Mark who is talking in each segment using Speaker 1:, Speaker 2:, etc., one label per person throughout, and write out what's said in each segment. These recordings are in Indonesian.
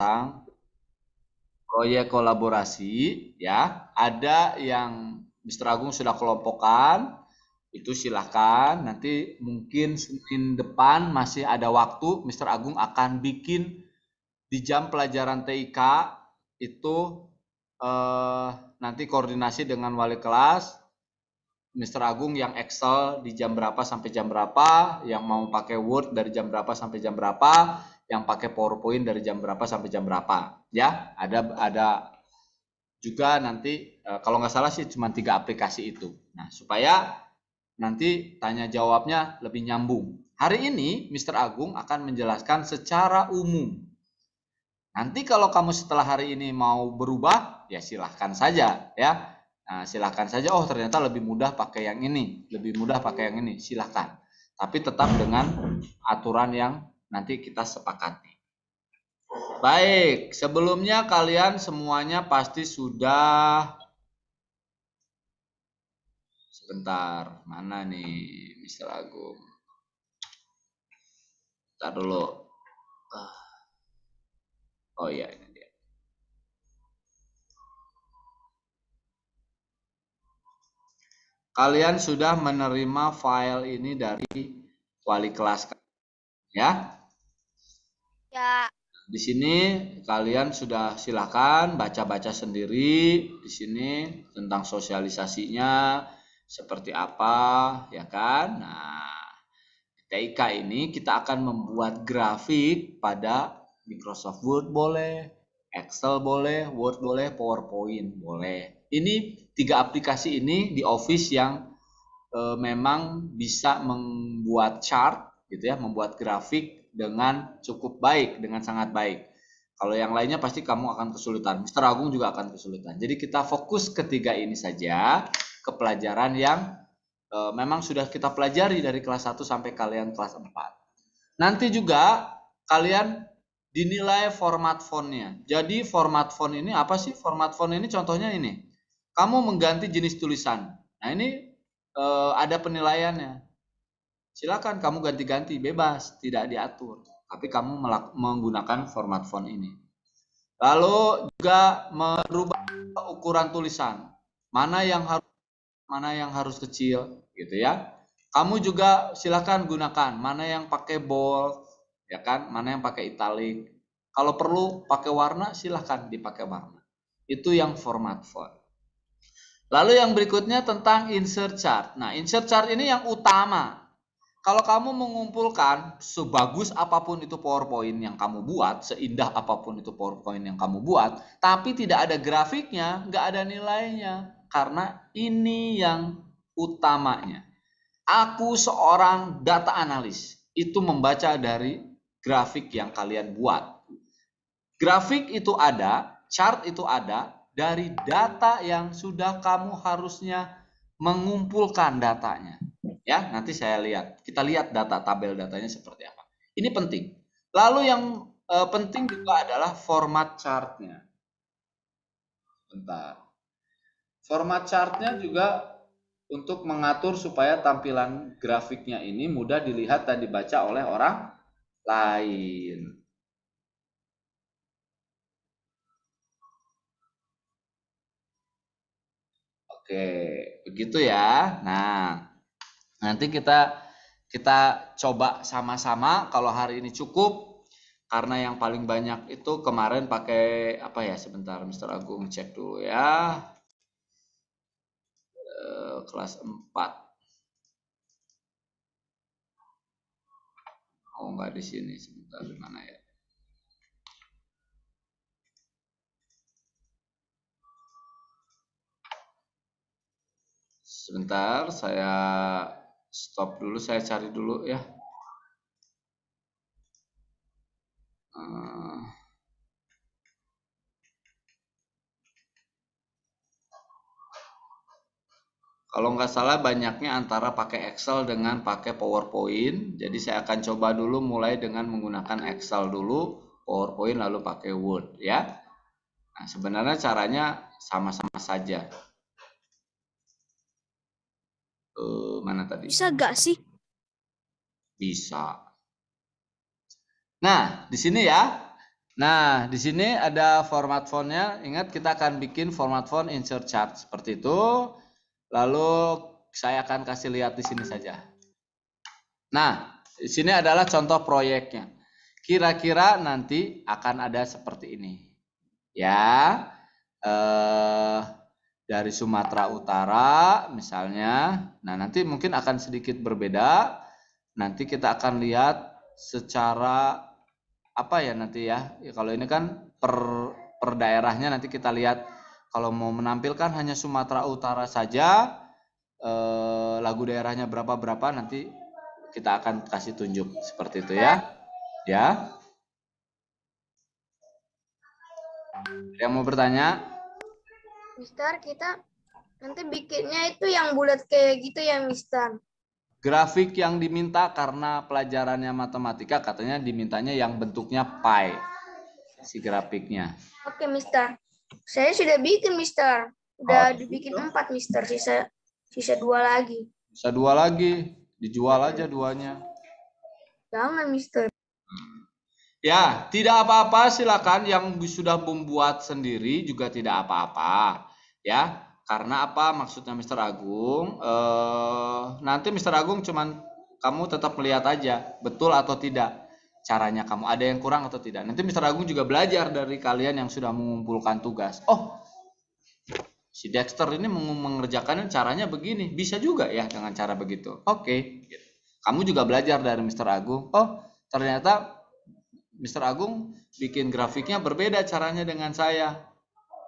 Speaker 1: tentang proyek kolaborasi ya. Ada yang Mr. Agung sudah kelompokkan, itu silahkan. Nanti mungkin Senin depan masih ada waktu, Mr. Agung akan bikin di jam pelajaran TIK itu eh, nanti koordinasi dengan wali kelas. Mr. Agung yang Excel di jam berapa sampai jam berapa, yang mau pakai Word dari jam berapa sampai jam berapa, yang pakai PowerPoint dari jam berapa sampai jam berapa ya ada ada juga nanti eh, kalau nggak salah sih cuma tiga aplikasi itu nah supaya nanti tanya jawabnya lebih nyambung hari ini Mr. Agung akan menjelaskan secara umum nanti kalau kamu setelah hari ini mau berubah ya silahkan saja ya nah, silahkan saja oh ternyata lebih mudah pakai yang ini lebih mudah pakai yang ini silahkan tapi tetap dengan aturan yang nanti kita sepakati. Baik, sebelumnya kalian semuanya pasti sudah sebentar. Mana nih Mister Agung?
Speaker 2: Bentar dulu. Ah. Oh iya ini dia.
Speaker 1: Kalian sudah menerima file ini dari wali kelas ya. Ya. Di sini kalian sudah silakan baca-baca sendiri di sini tentang sosialisasinya seperti apa, ya kan? Nah, TIK ini kita akan membuat grafik pada Microsoft Word boleh, Excel boleh, Word boleh, PowerPoint boleh. Ini tiga aplikasi ini di Office yang e, memang bisa membuat chart gitu ya, membuat grafik dengan cukup baik, dengan sangat baik. Kalau yang lainnya pasti kamu akan kesulitan. Mister Agung juga akan kesulitan. Jadi kita fokus ketiga ini saja ke pelajaran yang e, memang sudah kita pelajari dari kelas 1 sampai kalian kelas 4. Nanti juga kalian dinilai format fontnya. Jadi format font ini apa sih? Format font ini contohnya ini. Kamu mengganti jenis tulisan. Nah ini e, ada penilaiannya silakan kamu ganti-ganti bebas, tidak diatur. Tapi kamu menggunakan format font ini. Lalu juga merubah ukuran tulisan. Mana yang harus mana yang harus kecil gitu ya. Kamu juga silakan gunakan mana yang pakai bold ya kan, mana yang pakai italic. Kalau perlu pakai warna silahkan dipakai warna. Itu yang format font. Lalu yang berikutnya tentang insert chart. Nah, insert chart ini yang utama kalau kamu mengumpulkan sebagus apapun itu PowerPoint yang kamu buat, seindah apapun itu PowerPoint yang kamu buat, tapi tidak ada grafiknya, nggak ada nilainya. Karena ini yang utamanya. Aku seorang data analis, itu membaca dari grafik yang kalian buat. Grafik itu ada, chart itu ada, dari data yang sudah kamu harusnya mengumpulkan datanya ya nanti saya lihat kita lihat data tabel datanya seperti apa ini penting lalu yang e, penting juga adalah format chartnya bentar format chartnya juga untuk mengatur supaya tampilan grafiknya ini mudah dilihat dan dibaca oleh orang lain Oke, begitu ya. Nah, Nanti kita kita coba sama-sama kalau hari ini cukup karena yang paling banyak itu kemarin pakai apa ya sebentar Mr. Agung cek dulu ya. Eh, kelas 4. Oh enggak di sini sebentar di mana ya? Sebentar saya stop dulu saya cari dulu ya uh, kalau nggak salah banyaknya antara pakai Excel dengan pakai PowerPoint jadi saya akan coba dulu mulai dengan menggunakan Excel dulu PowerPoint lalu pakai Word ya nah, sebenarnya caranya sama-sama saja uh, mana tadi?
Speaker 3: Bisa gak sih?
Speaker 1: Bisa. Nah, di sini ya. Nah, di sini ada format fontnya. Ingat kita akan bikin format font insert chart seperti itu. Lalu saya akan kasih lihat di sini saja. Nah, di sini adalah contoh proyeknya. Kira-kira nanti akan ada seperti ini. Ya. Eh dari Sumatera Utara misalnya. Nah, nanti mungkin akan sedikit berbeda. Nanti kita akan lihat secara apa ya nanti ya. ya kalau ini kan per per daerahnya nanti kita lihat kalau mau menampilkan hanya Sumatera Utara saja eh, lagu daerahnya berapa-berapa nanti kita akan kasih tunjuk seperti itu ya. Ya. Yang mau bertanya?
Speaker 3: Mister, kita nanti bikinnya itu yang bulat kayak gitu ya, Mister.
Speaker 1: Grafik yang diminta karena pelajarannya matematika katanya dimintanya yang bentuknya pi si grafiknya.
Speaker 3: Oke, Mister. Saya sudah bikin, Mister. Udah oh, dibikin gitu. empat, Mister. Sisa sisa dua lagi.
Speaker 1: Sisa dua lagi. Dijual aja duanya.
Speaker 3: Jangan, Mister. Hmm.
Speaker 1: Ya, tidak apa-apa silakan yang sudah membuat sendiri juga tidak apa-apa ya karena apa maksudnya Mr. Agung eh, nanti Mr. Agung cuman kamu tetap melihat aja betul atau tidak caranya kamu ada yang kurang atau tidak nanti Mr. Agung juga belajar dari kalian yang sudah mengumpulkan tugas oh si Dexter ini mengerjakan caranya begini bisa juga ya dengan cara begitu oke okay. kamu juga belajar dari Mr. Agung oh ternyata Mr. Agung bikin grafiknya berbeda caranya dengan saya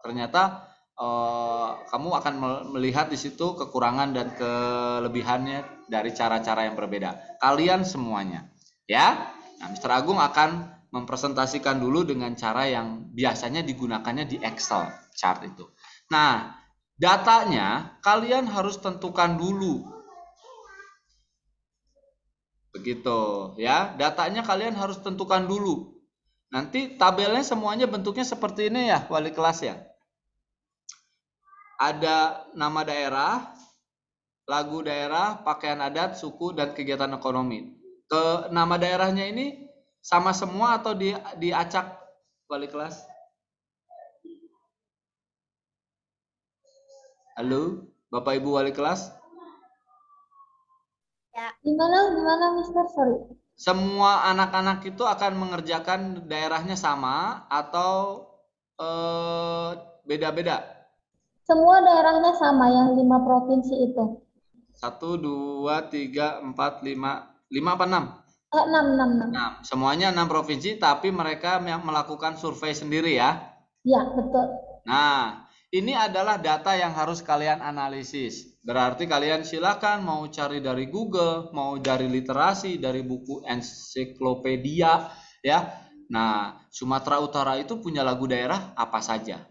Speaker 1: ternyata Eh, kamu akan melihat di situ kekurangan dan kelebihannya dari cara-cara yang berbeda. Kalian semuanya, ya. Nah, Mr. Agung akan mempresentasikan dulu dengan cara yang biasanya digunakannya di Excel chart itu. Nah, datanya kalian harus tentukan dulu. Begitu, ya. Datanya kalian harus tentukan dulu. Nanti tabelnya semuanya bentuknya seperti ini ya, wali kelas ya ada nama daerah, lagu daerah, pakaian adat, suku, dan kegiatan ekonomi. Ke nama daerahnya ini sama semua atau di, diacak wali kelas? Halo, Bapak Ibu wali kelas?
Speaker 4: Ya, gimana gimana Mister?
Speaker 1: Sorry. Semua anak-anak itu akan mengerjakan daerahnya sama atau eh, beda-beda? Eh, beda -beda?
Speaker 4: Semua daerahnya sama yang lima provinsi itu.
Speaker 1: Satu, dua, tiga, empat, lima, lima apa enam?
Speaker 4: Eh, enam, enam, enam. Enam.
Speaker 1: Semuanya enam provinsi, tapi mereka yang melakukan survei sendiri ya?
Speaker 4: Ya, betul.
Speaker 1: Nah, ini adalah data yang harus kalian analisis. Berarti kalian silakan mau cari dari Google, mau dari literasi, dari buku ensiklopedia, ya. Nah, Sumatera Utara itu punya lagu daerah apa saja?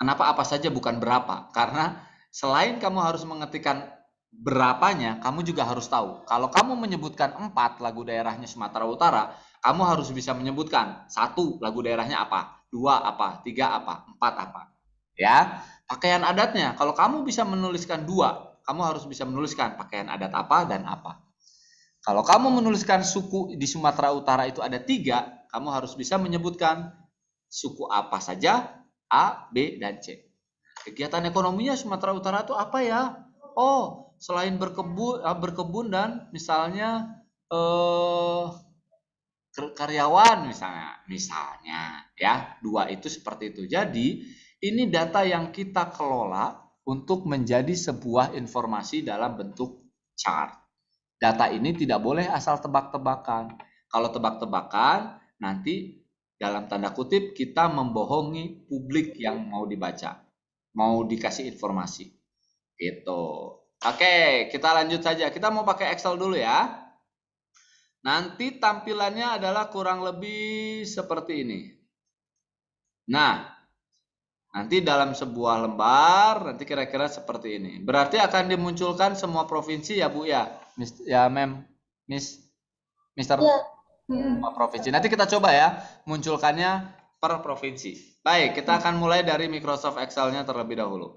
Speaker 1: Kenapa apa saja bukan berapa? Karena selain kamu harus mengetikkan berapanya, kamu juga harus tahu. Kalau kamu menyebutkan empat lagu daerahnya Sumatera Utara, kamu harus bisa menyebutkan satu lagu daerahnya apa, dua apa, tiga apa, empat apa. Ya, pakaian adatnya. Kalau kamu bisa menuliskan dua, kamu harus bisa menuliskan pakaian adat apa dan apa. Kalau kamu menuliskan suku di Sumatera Utara itu ada tiga, kamu harus bisa menyebutkan suku apa saja A, B, dan C. Kegiatan ekonominya Sumatera Utara itu apa ya? Oh, selain berkebun, eh, berkebun dan misalnya eh, karyawan misalnya, misalnya ya dua itu seperti itu. Jadi ini data yang kita kelola untuk menjadi sebuah informasi dalam bentuk chart. Data ini tidak boleh asal tebak-tebakan. Kalau tebak-tebakan nanti dalam tanda kutip kita membohongi publik yang mau dibaca, mau dikasih informasi. Gitu. Oke, kita lanjut saja. Kita mau pakai Excel dulu ya. Nanti tampilannya adalah kurang lebih seperti ini. Nah, nanti dalam sebuah lembar nanti kira-kira seperti ini. Berarti akan dimunculkan semua provinsi ya, Bu ya. Mis, ya, Mem. Miss Mister ya. Per hmm. provinsi. Nanti kita coba ya munculkannya per provinsi. Baik, kita akan mulai dari Microsoft Excel-nya terlebih dahulu.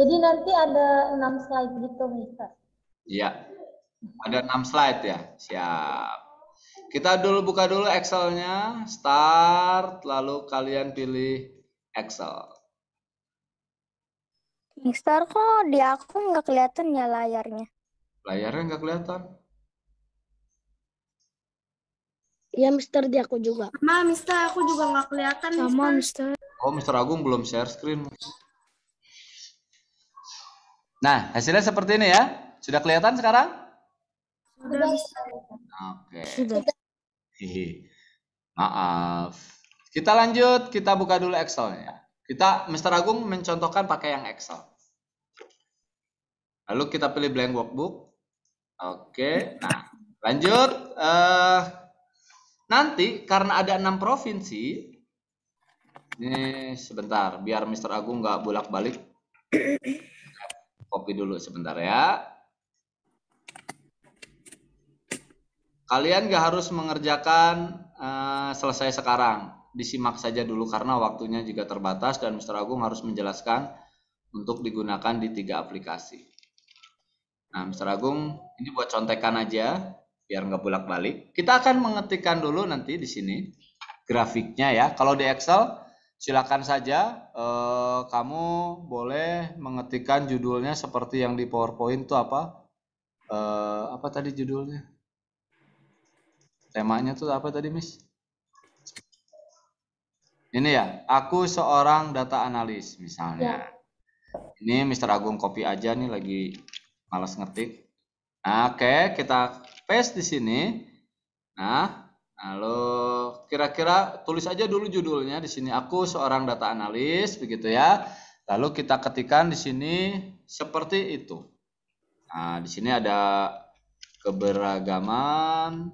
Speaker 4: Jadi nanti ada 6 slide gitu, Mister.
Speaker 1: Iya. Ada 6 slide ya. Siap. Kita dulu buka dulu Excel-nya, start, lalu kalian pilih Excel.
Speaker 3: Mister, kok di aku nggak kelihatan ya layarnya?
Speaker 1: Layarnya nggak kelihatan.
Speaker 3: Iya Mister di aku juga. Ma Mister aku juga nggak kelihatan. Sama Mister. Mister.
Speaker 1: Oh Mister Agung belum share screen. Nah hasilnya seperti ini ya. Sudah kelihatan sekarang?
Speaker 4: Sudah. Oke.
Speaker 1: Okay. Sudah. Hihi. Maaf. Kita lanjut. Kita buka dulu Excelnya. Ya. Kita Mister Agung mencontohkan pakai yang Excel. Lalu kita pilih blank workbook. Oke. Okay. Nah lanjut. Uh, Nanti karena ada enam provinsi, ini sebentar, biar Mr. Agung nggak bolak-balik. kopi dulu sebentar ya. Kalian nggak harus mengerjakan uh, selesai sekarang. Disimak saja dulu karena waktunya juga terbatas dan Mr. Agung harus menjelaskan untuk digunakan di tiga aplikasi. Nah, Mr. Agung, ini buat contekan aja biar nggak bolak-balik. Kita akan mengetikkan dulu nanti di sini grafiknya ya. Kalau di Excel silakan saja eh, kamu boleh mengetikkan judulnya seperti yang di PowerPoint itu apa? Eh, apa tadi judulnya? Temanya tuh apa tadi, Miss? Ini ya, aku seorang data analis misalnya. Ya. Ini Mr. Agung kopi aja nih lagi malas ngetik. Nah, oke, okay, kita paste di sini. Nah, lalu kira-kira tulis aja dulu judulnya di sini aku seorang data analis begitu ya. Lalu kita ketikkan di sini seperti itu. Nah, di sini ada keberagaman.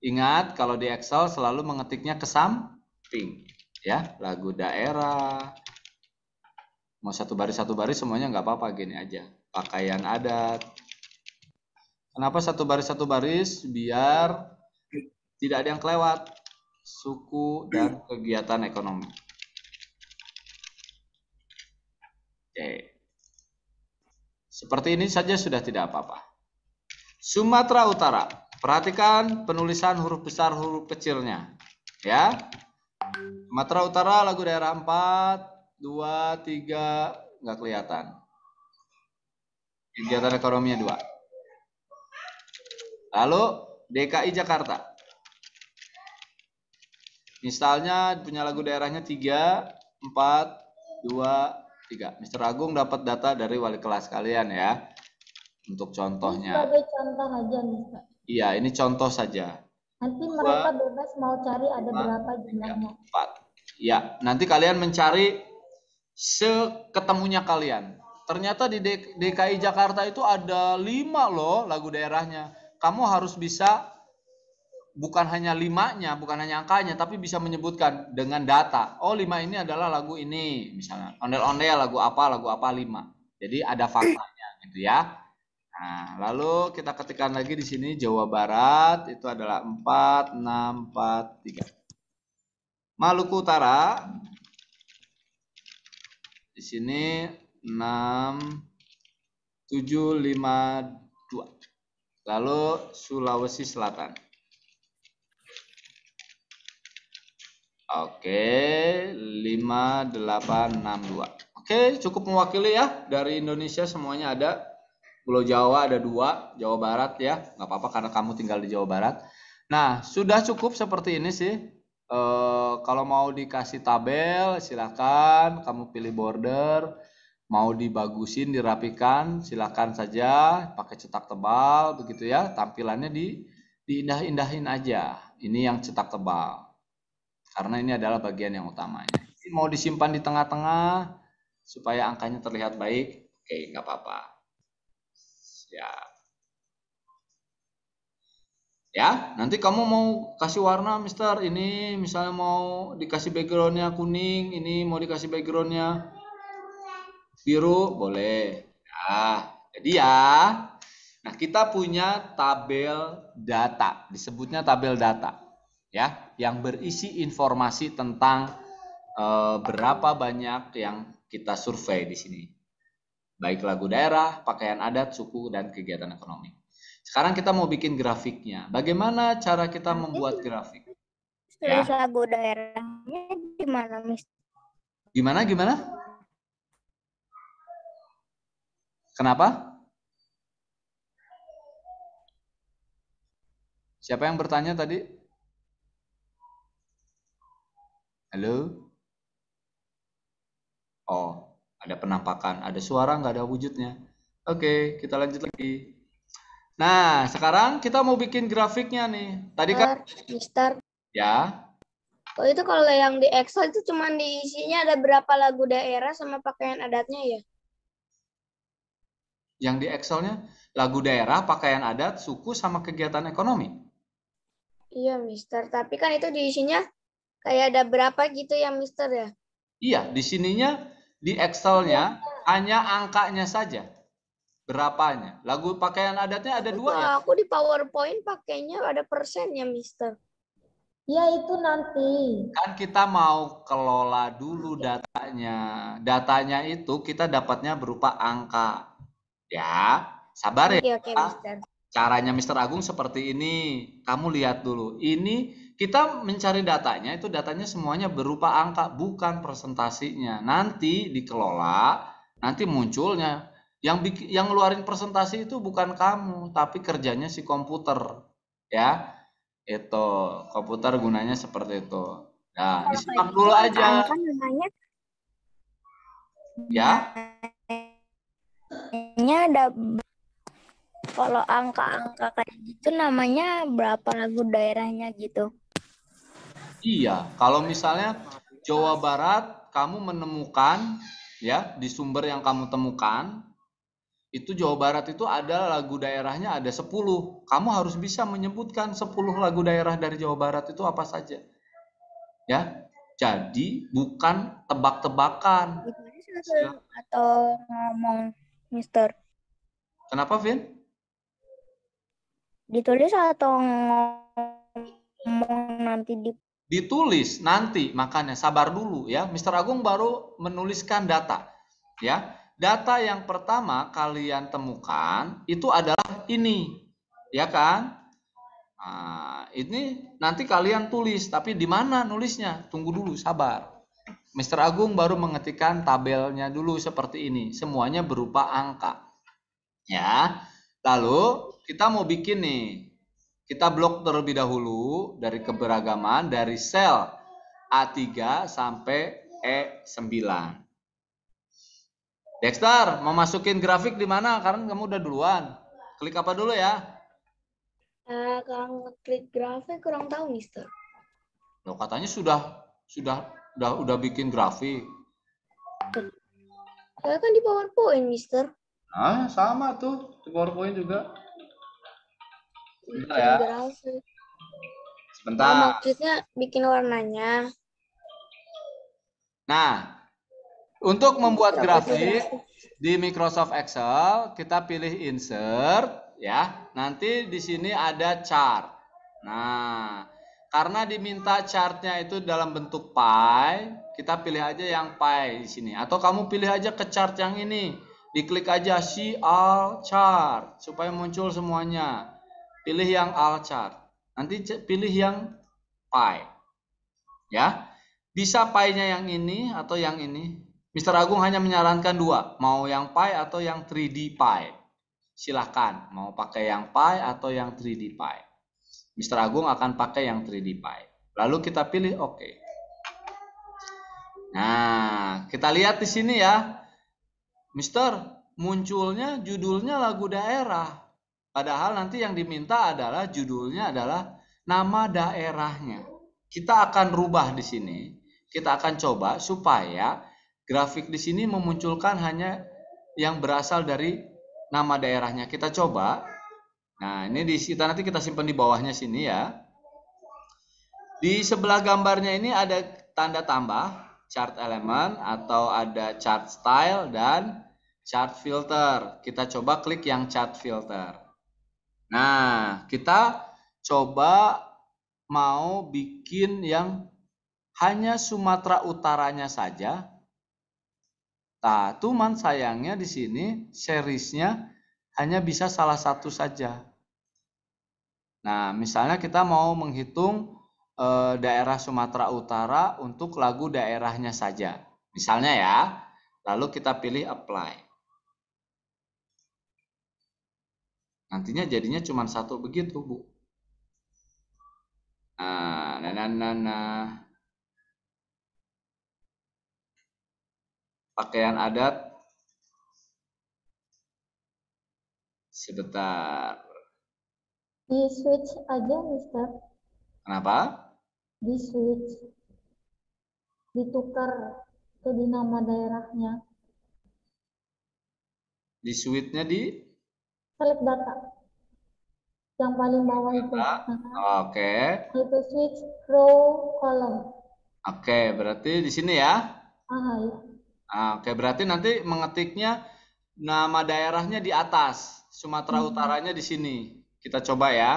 Speaker 1: Ingat kalau di Excel selalu mengetiknya ke samping ya, lagu daerah, mau satu baris satu baris semuanya nggak apa-apa gini aja pakaian adat kenapa satu baris satu baris biar tidak ada yang kelewat suku dan kegiatan ekonomi oke seperti ini saja sudah tidak apa-apa Sumatera Utara perhatikan penulisan huruf besar huruf kecilnya ya Sumatera Utara lagu daerah 4 dua, tiga, nggak kelihatan. Kegiatan ekonominya dua. Lalu DKI Jakarta. Misalnya punya lagu daerahnya tiga, empat, dua, tiga. Mister Agung dapat data dari wali kelas kalian ya. Untuk contohnya.
Speaker 4: Ini contoh aja, nih,
Speaker 1: Iya, ini contoh saja.
Speaker 4: Nanti mereka bebas mau cari ada berapa jumlahnya.
Speaker 1: Empat. Ya, nanti kalian mencari seketemunya kalian. Ternyata di DKI Jakarta itu ada lima loh lagu daerahnya. Kamu harus bisa bukan hanya limanya, bukan hanya angkanya, tapi bisa menyebutkan dengan data. Oh lima ini adalah lagu ini misalnya. Ondel-ondel lagu apa, lagu apa lima. Jadi ada faktanya gitu ya. Nah, lalu kita ketikkan lagi di sini Jawa Barat itu adalah 4 6 4 3. Maluku Utara di sini 6752. Lalu Sulawesi Selatan. Oke, 5862. Oke, cukup mewakili ya dari Indonesia semuanya ada. Pulau Jawa ada dua, Jawa Barat ya, nggak apa-apa karena kamu tinggal di Jawa Barat. Nah, sudah cukup seperti ini sih e, kalau mau dikasih tabel silakan kamu pilih border mau dibagusin dirapikan silakan saja pakai cetak tebal begitu ya tampilannya di diindah-indahin aja ini yang cetak tebal karena ini adalah bagian yang utamanya mau disimpan di tengah-tengah supaya angkanya terlihat baik oke nggak apa-apa ya ya nanti kamu mau kasih warna mister ini misalnya mau dikasih backgroundnya kuning ini mau dikasih backgroundnya biru boleh ya jadi ya nah kita punya tabel data disebutnya tabel data ya yang berisi informasi tentang e, berapa banyak yang kita survei di sini baik lagu daerah pakaian adat suku dan kegiatan ekonomi sekarang kita mau bikin grafiknya. Bagaimana cara kita membuat grafik?
Speaker 3: Tulis ya. lagu daerahnya gimana, Miss?
Speaker 1: Gimana, gimana? Kenapa? Siapa yang bertanya tadi? Halo? Oh, ada penampakan, ada suara, nggak ada wujudnya. Oke, kita lanjut lagi. Nah, sekarang kita mau bikin grafiknya nih. Tadi kan Mister. Ya.
Speaker 3: Oh, itu kalau yang di Excel itu cuma diisinya ada berapa lagu daerah sama pakaian adatnya ya?
Speaker 1: Yang di Excelnya lagu daerah, pakaian adat, suku sama kegiatan ekonomi.
Speaker 3: Iya, Mister. Tapi kan itu diisinya kayak ada berapa gitu ya, Mister ya?
Speaker 1: Iya, di sininya di Excelnya ya. hanya angkanya saja berapanya? Lagu pakaian adatnya ada dua nah, ya?
Speaker 3: Aku di PowerPoint pakainya ada persennya, Mister. Ya itu nanti.
Speaker 1: Kan kita mau kelola dulu datanya. Datanya itu kita dapatnya berupa angka. Ya, sabar ya. Oke,
Speaker 3: oke, Mister.
Speaker 1: Caranya Mister Agung seperti ini. Kamu lihat dulu. Ini kita mencari datanya itu datanya semuanya berupa angka bukan presentasinya. Nanti dikelola, nanti munculnya yang bikin yang ngeluarin presentasi itu bukan kamu tapi kerjanya si komputer ya itu komputer gunanya seperti itu nah disimak dulu gitu, aja kan kan ya
Speaker 3: ini ada kalau angka-angka kayak gitu namanya berapa lagu daerahnya gitu
Speaker 1: iya kalau misalnya Jawa Barat kamu menemukan ya di sumber yang kamu temukan itu Jawa Barat itu ada lagu daerahnya ada 10. Kamu harus bisa menyebutkan 10 lagu daerah dari Jawa Barat itu apa saja. Ya. Jadi bukan tebak-tebakan. Ya.
Speaker 3: Atau ngomong Mister. Kenapa, Vin? Ditulis atau ngomong nanti di
Speaker 1: ditulis nanti makanya sabar dulu ya Mister Agung baru menuliskan data ya data yang pertama kalian temukan itu adalah ini, ya kan? Nah, ini nanti kalian tulis, tapi di mana nulisnya? Tunggu dulu, sabar. Mister Agung baru mengetikkan tabelnya dulu seperti ini, semuanya berupa angka. Ya, lalu kita mau bikin nih, kita blok terlebih dahulu dari keberagaman dari sel A3 sampai E9. Dexter, mau masukin grafik di mana? Karena kamu udah duluan. Klik apa dulu ya?
Speaker 3: Uh, kalau klik grafik kurang tahu, Mister.
Speaker 1: Loh, katanya sudah sudah udah udah bikin grafik.
Speaker 3: Saya kan di PowerPoint, Mister.
Speaker 1: Ah, sama tuh. Di PowerPoint juga. Bentar ya.
Speaker 3: Grafik. Sebentar. Nah, maksudnya bikin warnanya.
Speaker 1: Nah, untuk membuat grafik di Microsoft Excel, kita pilih insert ya. Nanti di sini ada chart. Nah, karena diminta chartnya itu dalam bentuk pie, kita pilih aja yang pie di sini. Atau kamu pilih aja ke chart yang ini. Diklik aja si all chart supaya muncul semuanya. Pilih yang all chart. Nanti pilih yang pie. Ya. Bisa pie-nya yang ini atau yang ini. Mr. Agung hanya menyarankan dua, mau yang Pi atau yang 3D Pi. Silahkan, mau pakai yang Pi atau yang 3D Pi. Mr. Agung akan pakai yang 3D Pi. Lalu kita pilih oke. Nah, kita lihat di sini ya. Mister, munculnya judulnya lagu daerah. Padahal nanti yang diminta adalah judulnya adalah nama daerahnya. Kita akan rubah di sini. Kita akan coba supaya Grafik di sini memunculkan hanya yang berasal dari nama daerahnya. Kita coba. Nah, ini di kita nanti kita simpan di bawahnya sini ya. Di sebelah gambarnya ini ada tanda tambah chart element atau ada chart style dan chart filter. Kita coba klik yang chart filter. Nah, kita coba mau bikin yang hanya Sumatera utaranya saja Nah, cuman sayangnya di sini seriesnya hanya bisa salah satu saja. Nah, misalnya kita mau menghitung e, daerah Sumatera Utara untuk lagu daerahnya saja. Misalnya ya, lalu kita pilih apply. Nantinya jadinya cuma satu begitu, Bu.
Speaker 2: Nah,
Speaker 1: nah, nah, nah. nah. pakaian adat. Sebentar.
Speaker 4: Di switch aja, Mister.
Speaker 1: Kenapa?
Speaker 4: Di switch. Ditukar ke di nama daerahnya.
Speaker 1: Di switchnya di?
Speaker 4: Select data. Yang paling bawah itu. Oke.
Speaker 1: Okay.
Speaker 4: Itu switch row column.
Speaker 1: Oke, okay, berarti di sini ya?
Speaker 4: Ah, iya.
Speaker 1: Ah, oke, berarti nanti mengetiknya nama daerahnya di atas, Sumatera hmm. Utaranya di sini. Kita coba ya.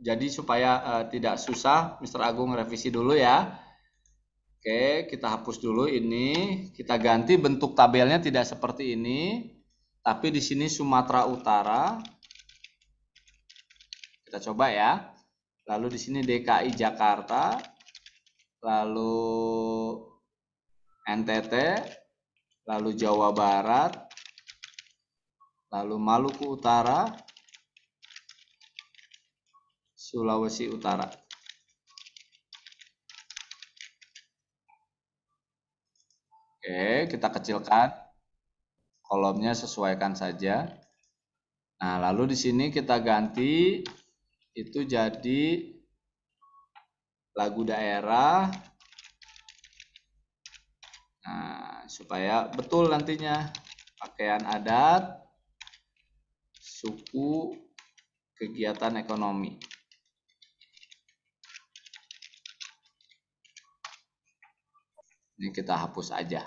Speaker 1: Jadi supaya uh, tidak susah, Mr. Agung revisi dulu ya. Oke, kita hapus dulu ini. Kita ganti bentuk tabelnya tidak seperti ini, tapi di sini Sumatera Utara. Kita coba ya. Lalu di sini DKI Jakarta, lalu NTT, lalu Jawa Barat, lalu Maluku Utara, Sulawesi Utara. Oke, kita kecilkan. Kolomnya sesuaikan saja. Nah, lalu di sini kita ganti itu jadi lagu daerah Nah, supaya betul nantinya pakaian adat, suku, kegiatan ekonomi. Ini kita hapus aja.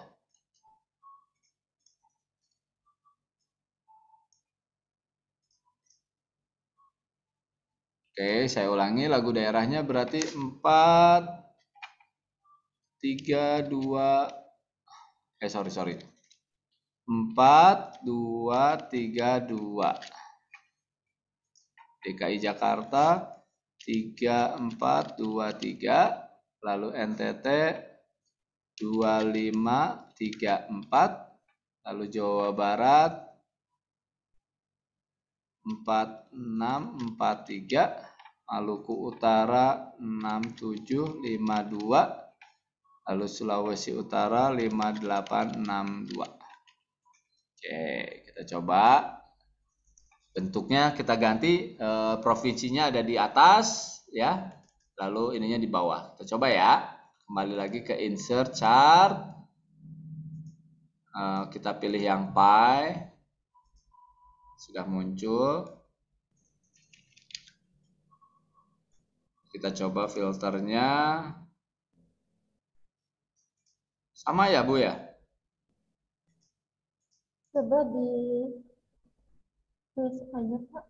Speaker 1: Oke, saya ulangi lagu daerahnya berarti empat tiga dua eh sorry sorry empat dua tiga dua DKI Jakarta tiga, lalu NTT empat, lalu Jawa Barat tiga, Maluku Utara dua. Lalu Sulawesi Utara 5862. Oke, kita coba. Bentuknya kita ganti e, provinsinya ada di atas ya. Lalu ininya di bawah. Kita coba ya. Kembali lagi ke insert chart. E, kita pilih yang pie. Sudah muncul. Kita coba filternya. Sama ya, Bu ya?
Speaker 4: Coba di tulis aja, Pak.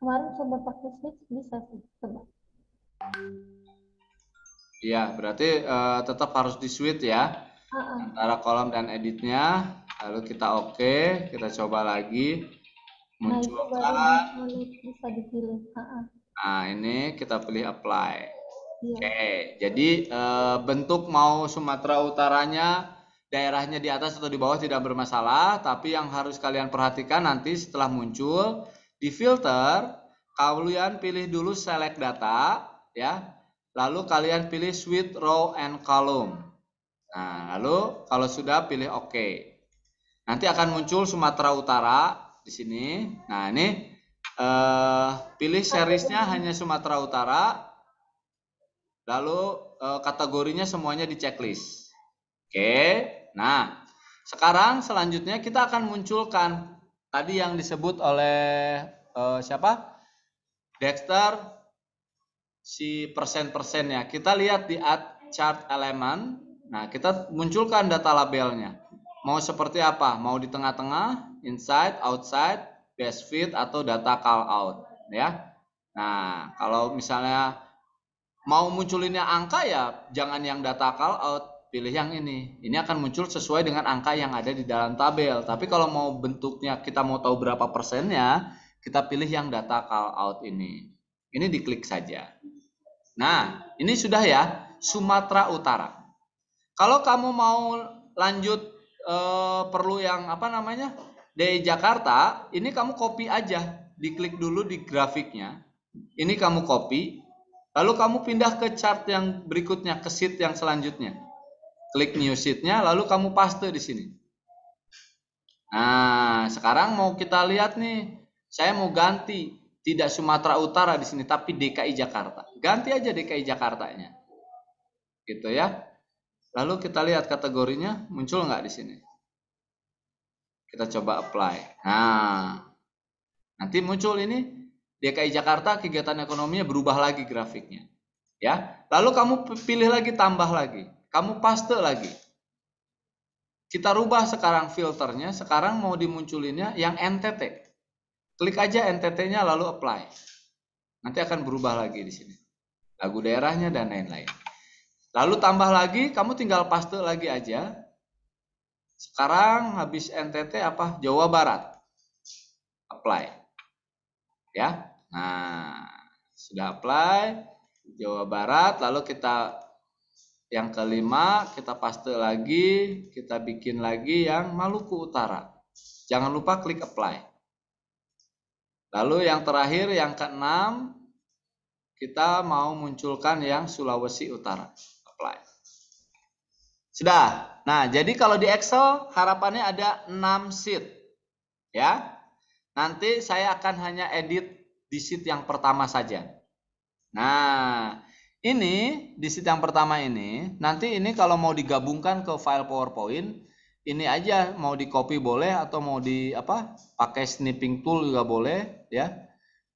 Speaker 4: Kemarin coba pakai switch bisa sih, coba.
Speaker 1: Iya, berarti uh, tetap harus di switch ya.
Speaker 4: Uh -uh. Antara
Speaker 1: kolom dan editnya, lalu kita oke, okay, kita coba lagi nah,
Speaker 4: munculkan. Nah, bisa dipilih. Uh -uh.
Speaker 1: Nah, ini kita pilih apply. Iya. Oke, okay. jadi e, bentuk mau Sumatera Utaranya daerahnya di atas atau di bawah tidak bermasalah, tapi yang harus kalian perhatikan nanti setelah muncul di filter, kalian pilih dulu select data, ya. Lalu kalian pilih switch row and column. Nah, lalu kalau sudah pilih OK. Nanti akan muncul Sumatera Utara di sini. Nah, ini eh, pilih seriesnya hanya Sumatera Utara, Lalu eh, kategorinya semuanya di checklist. Oke. Nah, sekarang selanjutnya kita akan munculkan tadi yang disebut oleh uh, siapa? Dexter si persen-persennya. Kita lihat di add chart element. Nah, kita munculkan data labelnya. Mau seperti apa? Mau di tengah-tengah, inside, outside, best fit atau data call out, ya. Nah, kalau misalnya mau munculinnya angka ya jangan yang data call out, pilih yang ini. Ini akan muncul sesuai dengan angka yang ada di dalam tabel. Tapi kalau mau bentuknya kita mau tahu berapa persennya, kita pilih yang data call out ini. Ini diklik saja. Nah, ini sudah ya Sumatera Utara. Kalau kamu mau lanjut eh, perlu yang apa namanya? DI Jakarta, ini kamu copy aja, diklik dulu di grafiknya. Ini kamu copy, Lalu kamu pindah ke chart yang berikutnya, ke sheet yang selanjutnya. Klik new sheetnya, lalu kamu paste di sini. Nah, sekarang mau kita lihat nih, saya mau ganti tidak Sumatera Utara di sini, tapi DKI Jakarta. Ganti aja DKI Jakartanya, gitu ya. Lalu kita lihat kategorinya muncul nggak di sini. Kita coba apply.
Speaker 2: Nah,
Speaker 1: nanti muncul ini DKI Jakarta kegiatan ekonominya berubah lagi grafiknya. Ya. Lalu kamu pilih lagi tambah lagi. Kamu paste lagi. Kita rubah sekarang filternya, sekarang mau dimunculinnya yang NTT. Klik aja NTT-nya lalu apply. Nanti akan berubah lagi di sini. Lagu daerahnya dan lain-lain. Lalu tambah lagi, kamu tinggal paste lagi aja. Sekarang habis NTT apa? Jawa Barat. Apply ya. Nah, sudah apply Jawa Barat, lalu kita yang kelima kita paste lagi, kita bikin lagi yang Maluku Utara. Jangan lupa klik apply. Lalu yang terakhir yang keenam kita mau munculkan yang Sulawesi Utara. Apply. Sudah. Nah, jadi kalau di Excel harapannya ada 6 sheet. Ya. Nanti saya akan hanya edit di sheet yang pertama saja.
Speaker 2: Nah,
Speaker 1: ini di sheet yang pertama ini, nanti ini kalau mau digabungkan ke file PowerPoint, ini aja mau di copy boleh atau mau di apa? Pakai snipping tool juga boleh, ya.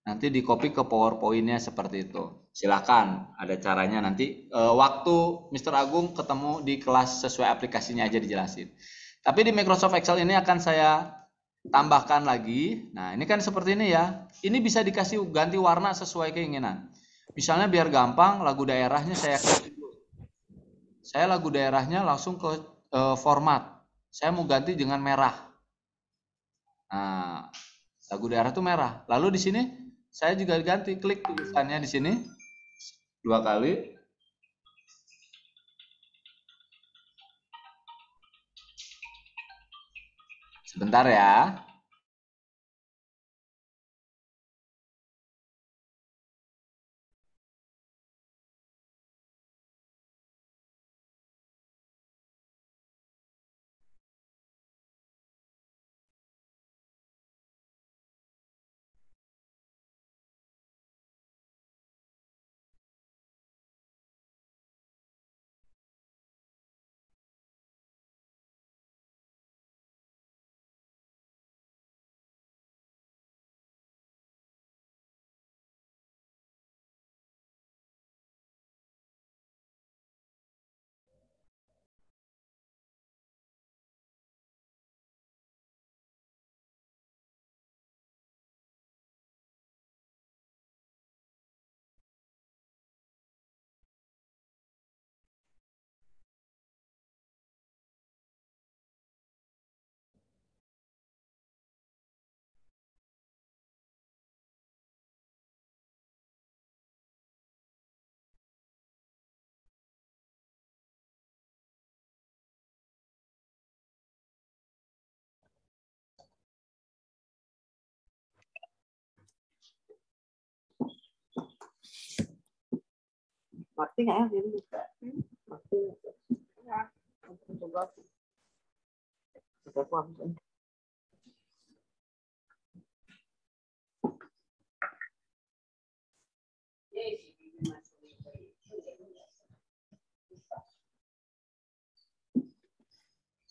Speaker 1: Nanti di copy ke PowerPoint-nya seperti itu. Silakan, ada caranya nanti e, waktu Mr. Agung ketemu di kelas sesuai aplikasinya aja dijelasin. Tapi di Microsoft Excel ini akan saya tambahkan lagi. Nah, ini kan seperti ini ya. Ini bisa dikasih ganti warna sesuai keinginan. Misalnya biar gampang, lagu daerahnya saya klik dulu. Saya lagu daerahnya langsung ke e, format. Saya mau ganti dengan merah. Nah, lagu daerah itu merah. Lalu di sini saya juga ganti klik tulisannya di sini dua kali. sebentar ya
Speaker 3: Ya? Hmm. Ya.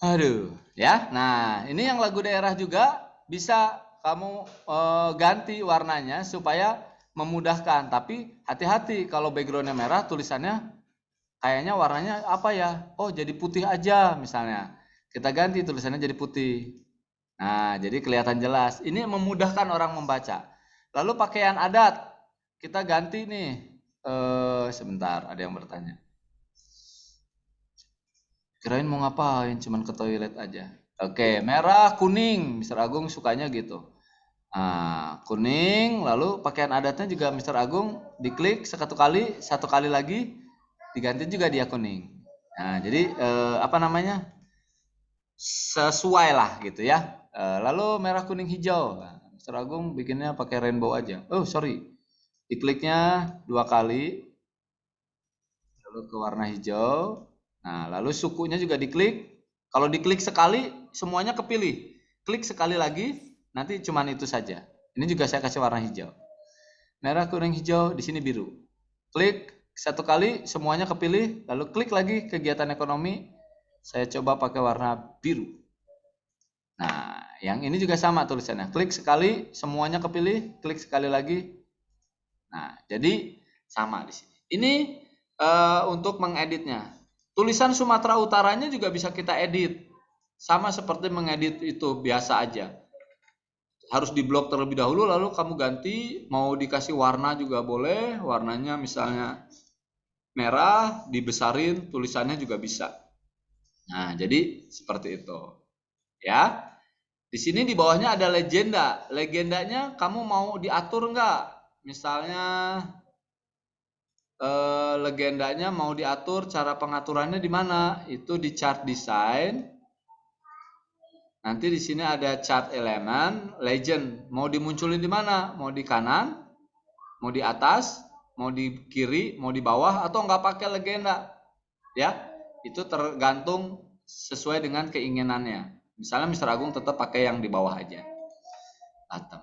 Speaker 1: Aduh, ya. Nah, ini yang lagu daerah juga bisa kamu uh, ganti warnanya supaya memudahkan tapi hati-hati kalau backgroundnya merah tulisannya kayaknya warnanya apa ya oh jadi putih aja misalnya kita ganti tulisannya jadi putih nah jadi kelihatan jelas ini memudahkan orang membaca lalu pakaian adat kita ganti nih eh sebentar ada yang bertanya kirain mau ngapain cuman ke toilet aja oke merah kuning Mister Agung sukanya gitu Nah, kuning, lalu pakaian adatnya juga Mister Agung diklik satu kali, satu kali lagi diganti juga dia kuning. Nah, jadi eh, apa namanya? Sesuai lah gitu ya. Eh, lalu merah, kuning, hijau. Nah, Mr. Agung bikinnya pakai rainbow aja. Oh, sorry. Dikliknya dua kali. Lalu ke warna hijau. Nah, lalu sukunya juga diklik. Kalau diklik sekali, semuanya kepilih. Klik sekali lagi, Nanti cuman itu saja. Ini juga saya kasih warna hijau. Merah, kuning, hijau, di sini biru. Klik satu kali semuanya kepilih, lalu klik lagi kegiatan ekonomi. Saya coba pakai warna biru. Nah, yang ini juga sama tulisannya. Klik sekali semuanya kepilih, klik sekali lagi. Nah, jadi sama di sini. Ini uh, untuk mengeditnya. Tulisan Sumatera Utaranya juga bisa kita edit. Sama seperti mengedit itu biasa aja harus diblok terlebih dahulu lalu kamu ganti mau dikasih warna juga boleh warnanya misalnya merah dibesarin tulisannya juga bisa nah jadi seperti itu ya di sini di bawahnya ada legenda legendanya kamu mau diatur nggak misalnya eh, legendanya mau diatur cara pengaturannya di mana itu di chart design Nanti di sini ada chart elemen, legend. Mau dimunculin di mana? Mau di kanan? Mau di atas? Mau di kiri? Mau di bawah? Atau nggak pakai legenda? Ya, itu tergantung sesuai dengan keinginannya. Misalnya Mister Agung tetap pakai yang di bawah aja. Atom.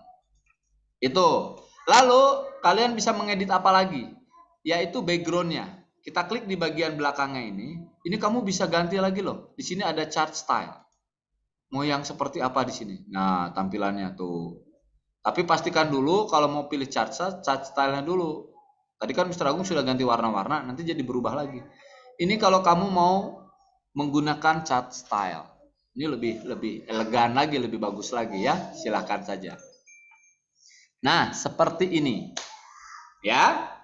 Speaker 1: Itu. Lalu kalian bisa mengedit apa lagi? Yaitu backgroundnya. Kita klik di bagian belakangnya ini. Ini kamu bisa ganti lagi loh. Di sini ada chart style mau yang seperti apa di sini. Nah, tampilannya tuh. Tapi pastikan dulu kalau mau pilih chart chart stylenya dulu. Tadi kan Mr. Agung sudah ganti warna-warna, nanti jadi berubah lagi. Ini kalau kamu mau menggunakan chart style. Ini lebih lebih elegan lagi, lebih bagus lagi ya. Silahkan saja. Nah, seperti ini. Ya.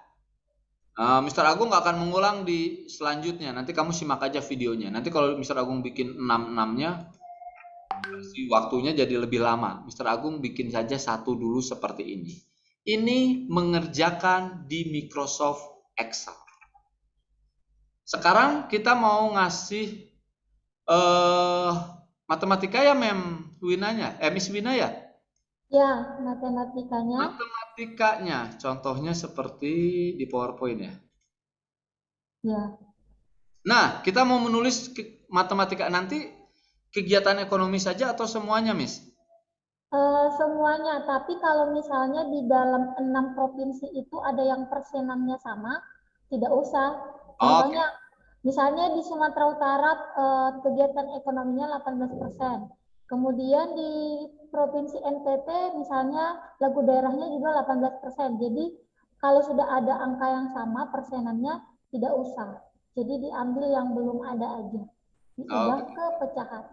Speaker 1: Uh, eh, Mr. Agung gak akan mengulang di selanjutnya. Nanti kamu simak aja videonya. Nanti kalau Mr. Agung bikin 6-6-nya, versi waktunya jadi lebih lama. Mr. Agung bikin saja satu dulu seperti ini. Ini mengerjakan di Microsoft Excel. Sekarang kita mau ngasih uh, matematika ya Mem Winanya, eh Miss Wina ya?
Speaker 4: Ya, matematikanya.
Speaker 1: Matematikanya, contohnya seperti di PowerPoint ya. Ya. Nah, kita mau menulis matematika nanti kegiatan ekonomi saja atau semuanya, Miss?
Speaker 4: Uh, semuanya, tapi kalau misalnya di dalam enam provinsi itu ada yang persenannya sama, tidak usah. Contohnya, okay. misalnya di Sumatera Utara uh, kegiatan ekonominya 18 persen. Kemudian di provinsi NTT misalnya lagu daerahnya juga 18 persen. Jadi kalau sudah ada angka yang sama persenannya tidak usah. Jadi diambil yang belum ada aja. Diubah okay. ke pecahan.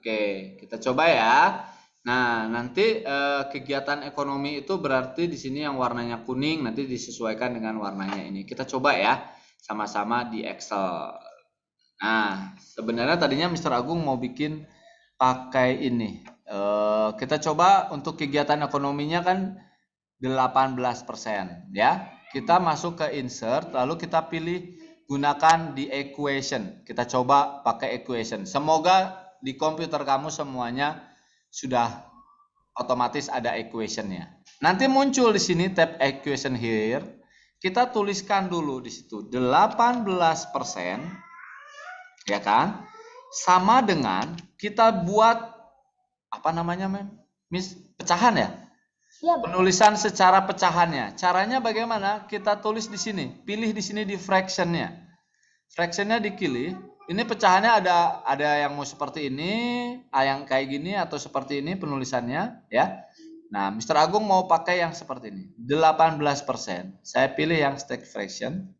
Speaker 1: Oke, kita coba ya. Nah, nanti eh, kegiatan ekonomi itu berarti di sini yang warnanya kuning nanti disesuaikan dengan warnanya ini. Kita coba ya sama-sama di Excel. Nah, sebenarnya tadinya Mr. Agung mau bikin pakai ini. Eh, kita coba untuk kegiatan ekonominya kan 18% ya. Kita masuk ke insert lalu kita pilih gunakan di equation. Kita coba pakai equation. Semoga di komputer kamu semuanya sudah otomatis ada equationnya. Nanti muncul di sini tab equation here. Kita tuliskan dulu di situ 18% ya kan? Sama dengan kita buat apa namanya, Mem? Mis, pecahan ya? ya? Penulisan secara pecahannya. Caranya bagaimana? Kita tulis di sini. Pilih di sini di fractionnya. Fractionnya dipilih ini pecahannya ada ada yang mau seperti ini, ah, yang kayak gini atau seperti ini penulisannya ya. Nah, Mr. Agung mau pakai yang seperti ini. 18%. Saya pilih yang stake fraction.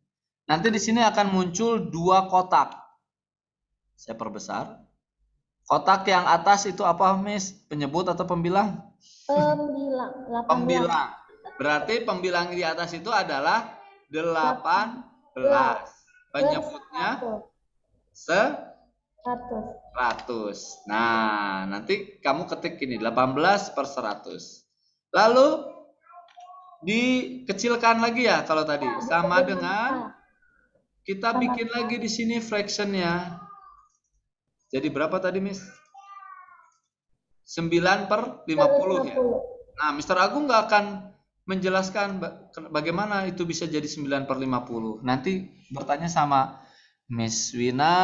Speaker 1: Nanti di sini akan muncul dua kotak. Saya perbesar. Kotak yang atas itu apa, Miss? Penyebut atau pembilang?
Speaker 4: Pembilang. 18. Pembilang.
Speaker 1: Berarti pembilang di atas itu adalah 18. Penyebutnya seratus. 100. Nah, nanti kamu ketik ini 18 per 100. Lalu dikecilkan lagi ya kalau tadi nah, sama dengan kita bikin lagi di sini fractionnya. Jadi berapa tadi, Miss? 9 per 50 ya. Nah, Mister Agung nggak akan menjelaskan bagaimana itu bisa jadi 9 per 50. Nanti bertanya sama Miss Wina,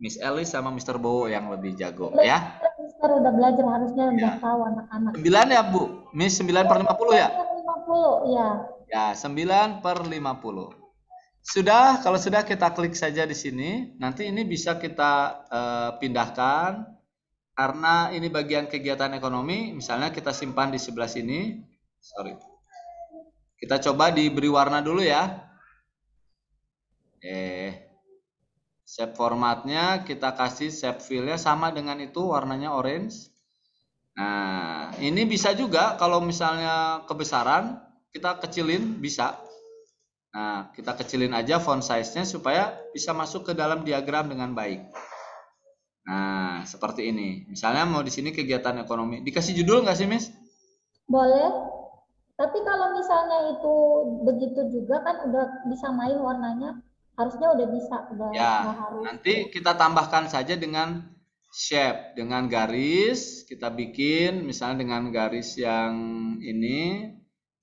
Speaker 1: Miss Elis sama Mr. Bowo yang lebih jago Mister, iya, ya.
Speaker 4: Mister udah belajar harusnya ya. udah iya. tahu anak-anak. 9
Speaker 1: ya Bu? Miss 9 per 50 ya?
Speaker 4: 50 iya.
Speaker 1: ya. Ya, 9 per 50. Sudah, kalau sudah kita klik saja di sini. Nanti ini bisa kita uh, pindahkan karena ini bagian kegiatan ekonomi. Misalnya kita simpan di sebelah sini. Sorry. Kita coba diberi warna dulu ya. Eh shape formatnya kita kasih shape fillnya sama dengan itu warnanya orange nah ini bisa juga kalau misalnya kebesaran kita kecilin bisa nah kita kecilin aja font size nya supaya bisa masuk ke dalam diagram dengan baik nah seperti ini misalnya mau di sini kegiatan ekonomi dikasih judul nggak sih miss
Speaker 4: boleh tapi kalau misalnya itu begitu juga kan udah bisa main warnanya harusnya udah bisa udah ya, harus nanti
Speaker 1: kita tambahkan saja dengan shape dengan garis kita bikin misalnya dengan garis yang ini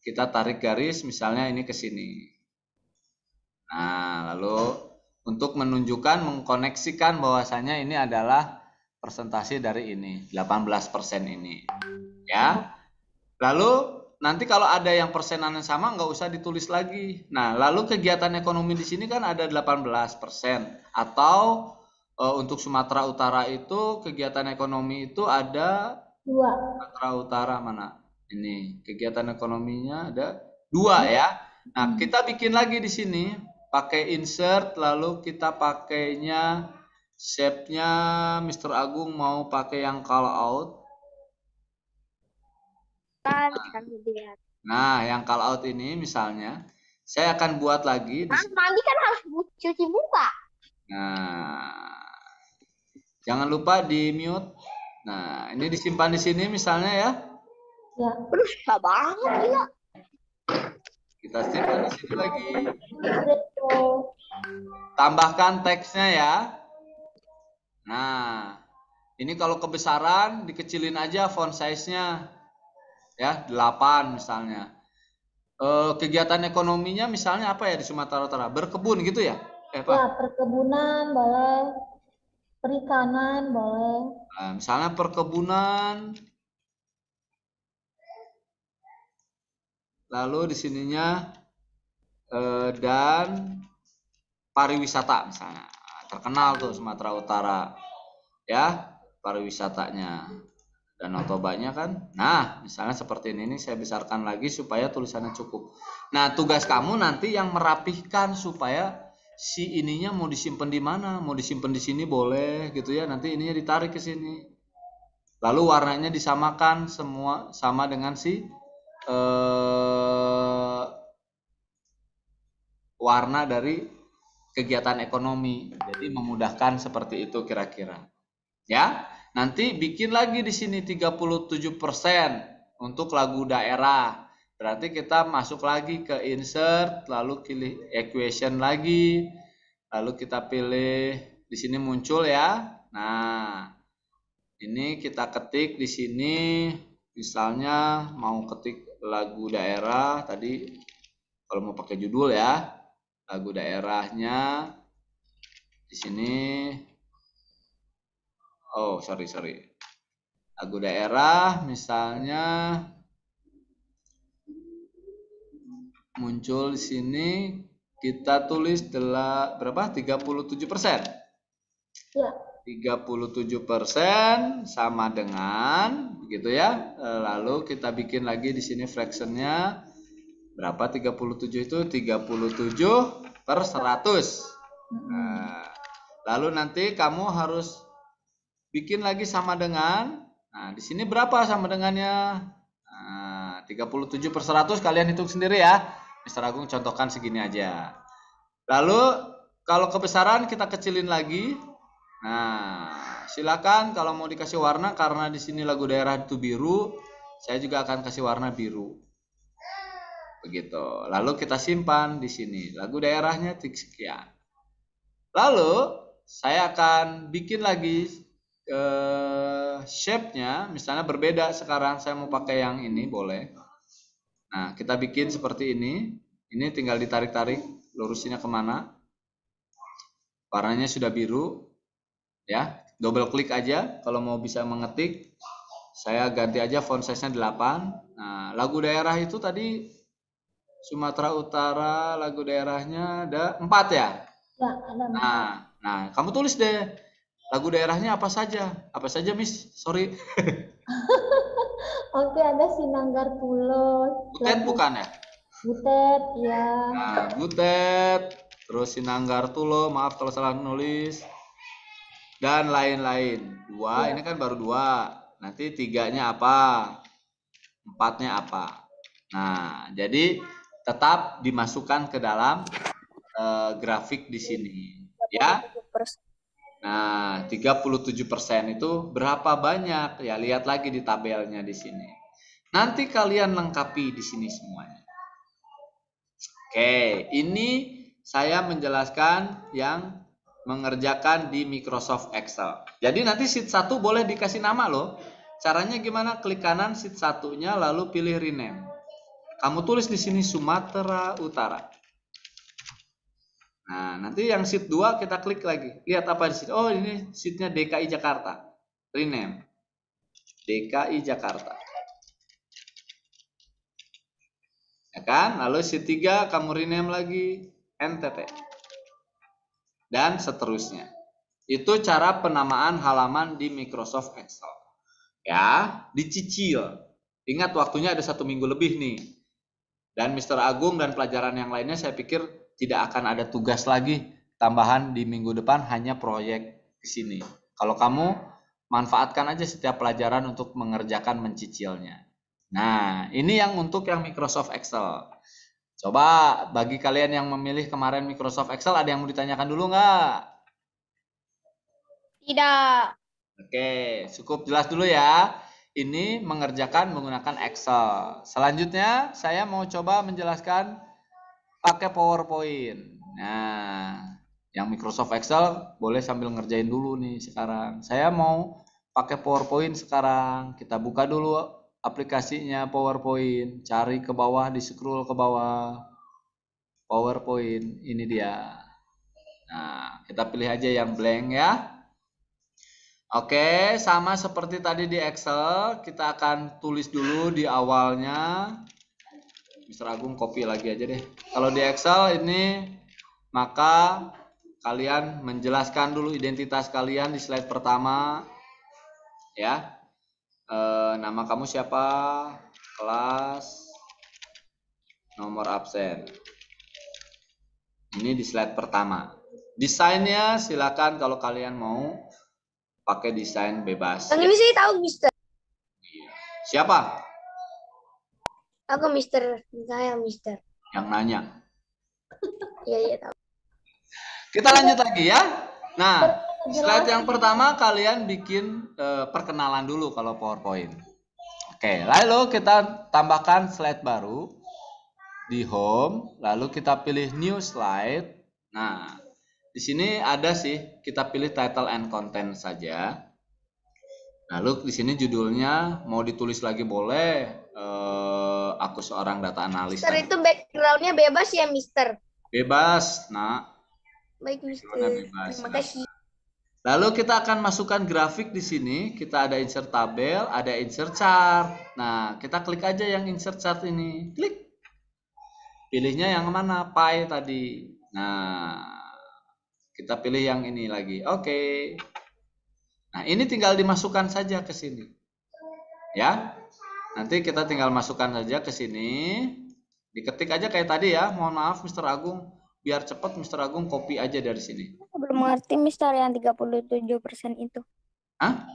Speaker 1: kita tarik garis misalnya ini ke sini nah lalu untuk menunjukkan mengkoneksikan bahwasanya ini adalah presentasi dari ini 18% ini ya lalu Nanti kalau ada yang persenannya sama nggak usah ditulis lagi. Nah, lalu kegiatan ekonomi di sini kan ada 18 persen. Atau e, untuk Sumatera Utara itu kegiatan ekonomi itu ada
Speaker 4: dua. Sumatera
Speaker 1: Utara mana? Ini kegiatan ekonominya ada dua ya. Nah, hmm. kita bikin lagi di sini pakai insert lalu kita pakainya shape-nya Mr. Agung mau pakai yang call out
Speaker 3: kan, kan iya.
Speaker 1: Nah, yang call out ini misalnya saya akan buat lagi. Nah,
Speaker 3: mandi kan harus cuci muka.
Speaker 1: Nah, jangan lupa di mute. Nah, ini disimpan di sini misalnya ya.
Speaker 4: Ya, terus banget ya.
Speaker 1: Kita simpan di sini lagi. Tambahkan teksnya ya. Nah, ini kalau kebesaran dikecilin aja font size-nya ya 8 misalnya. E, kegiatan ekonominya misalnya apa ya di Sumatera Utara? Berkebun gitu ya? Eva? Eh, ya,
Speaker 4: perkebunan boleh, perikanan boleh.
Speaker 1: Nah, misalnya perkebunan. Lalu di sininya e, dan pariwisata misalnya. Terkenal tuh Sumatera Utara ya pariwisatanya danau tobanya kan nah misalnya seperti ini ini saya besarkan lagi supaya tulisannya cukup nah tugas kamu nanti yang merapihkan supaya si ininya mau disimpan di mana mau disimpan di sini boleh gitu ya nanti ininya ditarik ke sini lalu warnanya disamakan semua sama dengan si eh, warna dari kegiatan ekonomi jadi memudahkan seperti itu kira-kira ya Nanti bikin lagi di sini 37% untuk lagu daerah. Berarti kita masuk lagi ke insert, lalu pilih equation lagi. Lalu kita pilih di sini muncul ya. Nah, ini kita ketik di sini misalnya mau ketik lagu daerah tadi kalau mau pakai judul ya. Lagu daerahnya di sini Oh, sorry, sorry. Lagu daerah misalnya muncul di sini kita tulis telah berapa? 37 persen. Ya. 37 persen sama dengan begitu ya. E, lalu kita bikin lagi di sini fractionnya berapa? 37 itu 37 per 100. Nah, lalu nanti kamu harus bikin lagi sama dengan, nah di sini berapa sama dengannya? Nah, 37 per 100 kalian hitung sendiri ya. Mister Agung contohkan segini aja. Lalu kalau kebesaran kita kecilin lagi. Nah, silakan kalau mau dikasih warna karena di sini lagu daerah itu biru, saya juga akan kasih warna biru. Begitu. Lalu kita simpan di sini. Lagu daerahnya tik sekian. Lalu saya akan bikin lagi eh, shape-nya misalnya berbeda sekarang saya mau pakai yang ini boleh nah kita bikin seperti ini ini tinggal ditarik-tarik lurusinnya kemana warnanya sudah biru ya double klik aja kalau mau bisa mengetik saya ganti aja font size-nya 8 nah lagu daerah itu tadi Sumatera Utara lagu daerahnya ada 4 ya?
Speaker 4: ya ada Nah,
Speaker 1: nah kamu tulis deh Lagu daerahnya apa saja? Apa saja, Miss? Sorry.
Speaker 4: Oke, ada Sinanggar
Speaker 1: Pulau. Butet bukan ya? Butet, ya. Nah, Butet. Terus Sinanggar Tulo, maaf kalau salah nulis. Dan lain-lain. Dua, ya. ini kan baru dua. Nanti tiganya apa? Empatnya apa? Nah, jadi tetap dimasukkan ke dalam uh, grafik di sini. Ya. ya Nah, 37% itu berapa banyak? Ya, lihat lagi di tabelnya di sini. Nanti kalian lengkapi di sini semuanya. Oke, ini saya menjelaskan yang mengerjakan di Microsoft Excel. Jadi nanti sheet 1 boleh dikasih nama loh. Caranya gimana? Klik kanan sheet satunya lalu pilih rename. Kamu tulis di sini Sumatera Utara. Nah, nanti yang sheet 2 kita klik lagi. Lihat apa di sini. Oh, ini sheetnya DKI Jakarta. Rename. DKI Jakarta. Ya kan? Lalu sheet 3 kamu rename lagi NTT. Dan seterusnya. Itu cara penamaan halaman di Microsoft Excel. Ya, dicicil. Ingat waktunya ada satu minggu lebih nih. Dan Mr. Agung dan pelajaran yang lainnya saya pikir tidak akan ada tugas lagi tambahan di minggu depan hanya proyek di sini. Kalau kamu manfaatkan aja setiap pelajaran untuk mengerjakan mencicilnya. Nah, ini yang untuk yang Microsoft Excel. Coba bagi kalian yang memilih kemarin Microsoft Excel ada yang mau ditanyakan dulu nggak? Tidak. Oke, cukup jelas dulu ya. Ini mengerjakan menggunakan Excel. Selanjutnya, saya mau coba menjelaskan pakai PowerPoint. Nah, yang Microsoft Excel boleh sambil ngerjain dulu nih sekarang. Saya mau pakai PowerPoint sekarang. Kita buka dulu aplikasinya PowerPoint, cari ke bawah, di scroll ke bawah. PowerPoint ini dia. Nah, kita pilih aja yang blank ya. Oke, sama seperti tadi di Excel, kita akan tulis dulu di awalnya Mister Agung copy lagi aja deh. Kalau di Excel ini maka kalian menjelaskan dulu identitas kalian di slide pertama ya. E, nama kamu siapa? Kelas nomor absen. Ini di slide pertama. Desainnya silakan kalau kalian mau pakai desain bebas. Yang
Speaker 3: ini ya. sih tahu Mister. Iya. Siapa? Aku Mister, saya Mister.
Speaker 1: Yang nanya. Iya iya tahu. Kita lanjut lagi ya. Nah, slide yang pertama kalian bikin uh, perkenalan dulu kalau PowerPoint. Oke, lalu kita tambahkan slide baru di home, lalu kita pilih new slide. Nah, di sini ada sih kita pilih title and content saja. Lalu di sini judulnya mau ditulis lagi boleh, uh, Aku seorang data analis. Mister
Speaker 3: itu backgroundnya bebas ya, Mister?
Speaker 1: Bebas, nak.
Speaker 3: Baik, Mister. Terima kasih.
Speaker 1: Lalu kita akan masukkan grafik di sini. Kita ada insert tabel, ada insert chart. Nah, kita klik aja yang insert chart ini. Klik. Pilihnya yang mana? Pie tadi. Nah, kita pilih yang ini lagi. Oke. Okay. Nah, ini tinggal dimasukkan saja ke sini. Ya. Nanti kita tinggal masukkan saja ke sini. Diketik aja kayak tadi ya. Mohon maaf Mr. Agung. Biar cepat Mr. Agung copy aja dari sini.
Speaker 3: Aku belum mengerti Mr. yang 37% itu.
Speaker 1: Hah?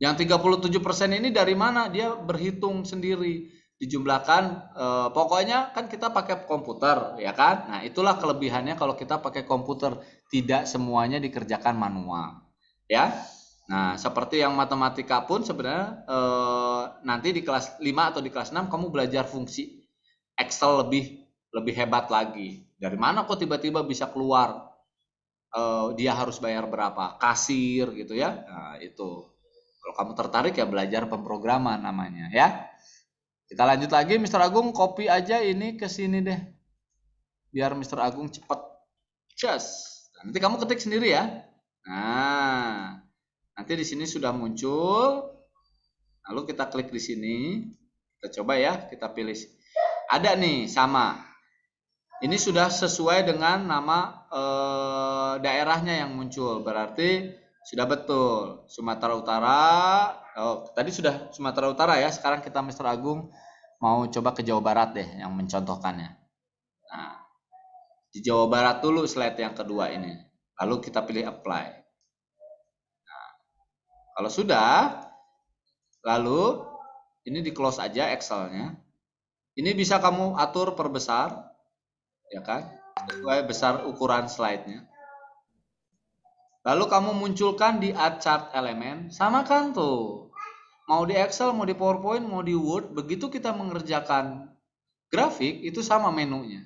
Speaker 1: Yang 37% ini dari mana? Dia berhitung sendiri dijumlahkan Eh, pokoknya kan kita pakai komputer ya kan nah itulah kelebihannya kalau kita pakai komputer tidak semuanya dikerjakan manual ya Nah, seperti yang matematika pun sebenarnya e, nanti di kelas 5 atau di kelas 6 kamu belajar fungsi Excel lebih lebih hebat lagi. Dari mana kok tiba-tiba bisa keluar e, dia harus bayar berapa? Kasir gitu ya. Nah, itu. Kalau kamu tertarik ya belajar pemrograman namanya ya. Kita lanjut lagi Mr. Agung copy aja ini ke sini deh. Biar Mr. Agung cepat. Just. Nanti kamu ketik sendiri ya. Nah, Nanti di sini sudah muncul. Lalu kita klik di sini. Kita coba ya, kita pilih. Ada nih, sama. Ini sudah sesuai dengan nama e, daerahnya yang muncul. Berarti sudah betul. Sumatera Utara. Oh, tadi sudah Sumatera Utara ya. Sekarang kita Mister Agung mau coba ke Jawa Barat deh yang mencontohkannya. Nah, di Jawa Barat dulu slide yang kedua ini. Lalu kita pilih apply. Kalau sudah, lalu ini di close aja Excelnya. Ini bisa kamu atur perbesar, ya kan? Sesuai besar ukuran slide-nya. Lalu kamu munculkan di add chart elemen, sama kan tuh. Mau di Excel, mau di PowerPoint, mau di Word, begitu kita mengerjakan grafik itu sama menunya.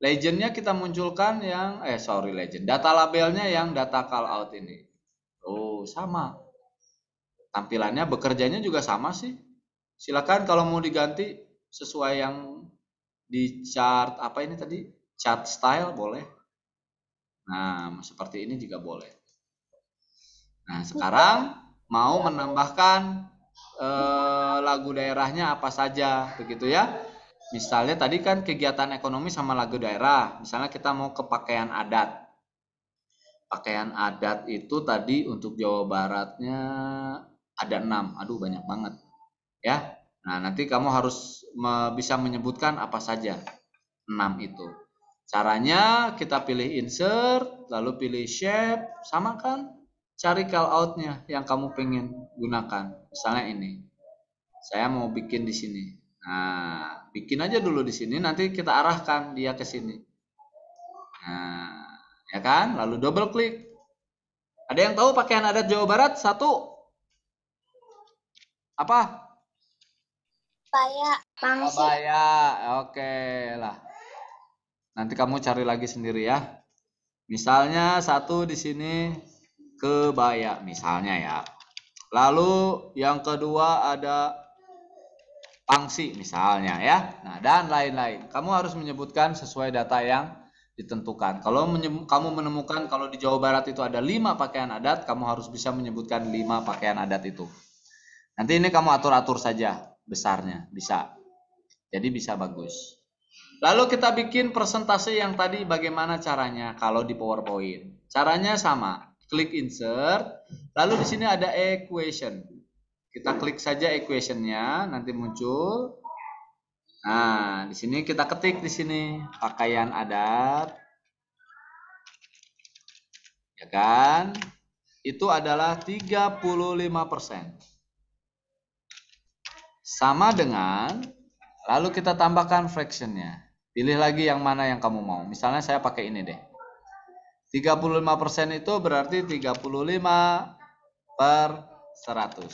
Speaker 1: Legendnya kita munculkan yang eh sorry legend, data labelnya yang data call out ini. Oh sama tampilannya bekerjanya juga sama sih silakan kalau mau diganti sesuai yang di chart apa ini tadi chart style boleh nah seperti ini juga boleh nah sekarang mau menambahkan eh, lagu daerahnya apa saja begitu ya misalnya tadi kan kegiatan ekonomi sama lagu daerah misalnya kita mau ke pakaian adat pakaian adat itu tadi untuk Jawa Baratnya ada enam aduh banyak banget ya nah nanti kamu harus bisa menyebutkan apa saja enam itu caranya kita pilih insert lalu pilih shape sama kan cari calloutnya yang kamu pengen gunakan misalnya ini saya mau bikin di sini nah bikin aja dulu di sini nanti kita arahkan dia ke sini nah ya kan lalu double klik ada yang tahu pakaian adat Jawa Barat satu apa? Paya. Pangsit. Oke lah. Nanti kamu cari lagi sendiri ya. Misalnya satu di sini kebaya misalnya ya. Lalu yang kedua ada pangsi misalnya ya. Nah, dan lain-lain. Kamu harus menyebutkan sesuai data yang ditentukan. Kalau kamu menemukan kalau di Jawa Barat itu ada lima pakaian adat, kamu harus bisa menyebutkan lima pakaian adat itu. Nanti ini kamu atur-atur saja besarnya, bisa. Jadi bisa bagus. Lalu kita bikin presentasi yang tadi bagaimana caranya kalau di PowerPoint. Caranya sama, klik insert, lalu di sini ada equation. Kita klik saja equationnya, nanti muncul. Nah, di sini kita ketik di sini pakaian adat. Ya kan? Itu adalah 35% sama dengan lalu kita tambahkan fractionnya. Pilih lagi yang mana yang kamu mau. Misalnya saya pakai ini deh. 35% itu berarti 35 per 100.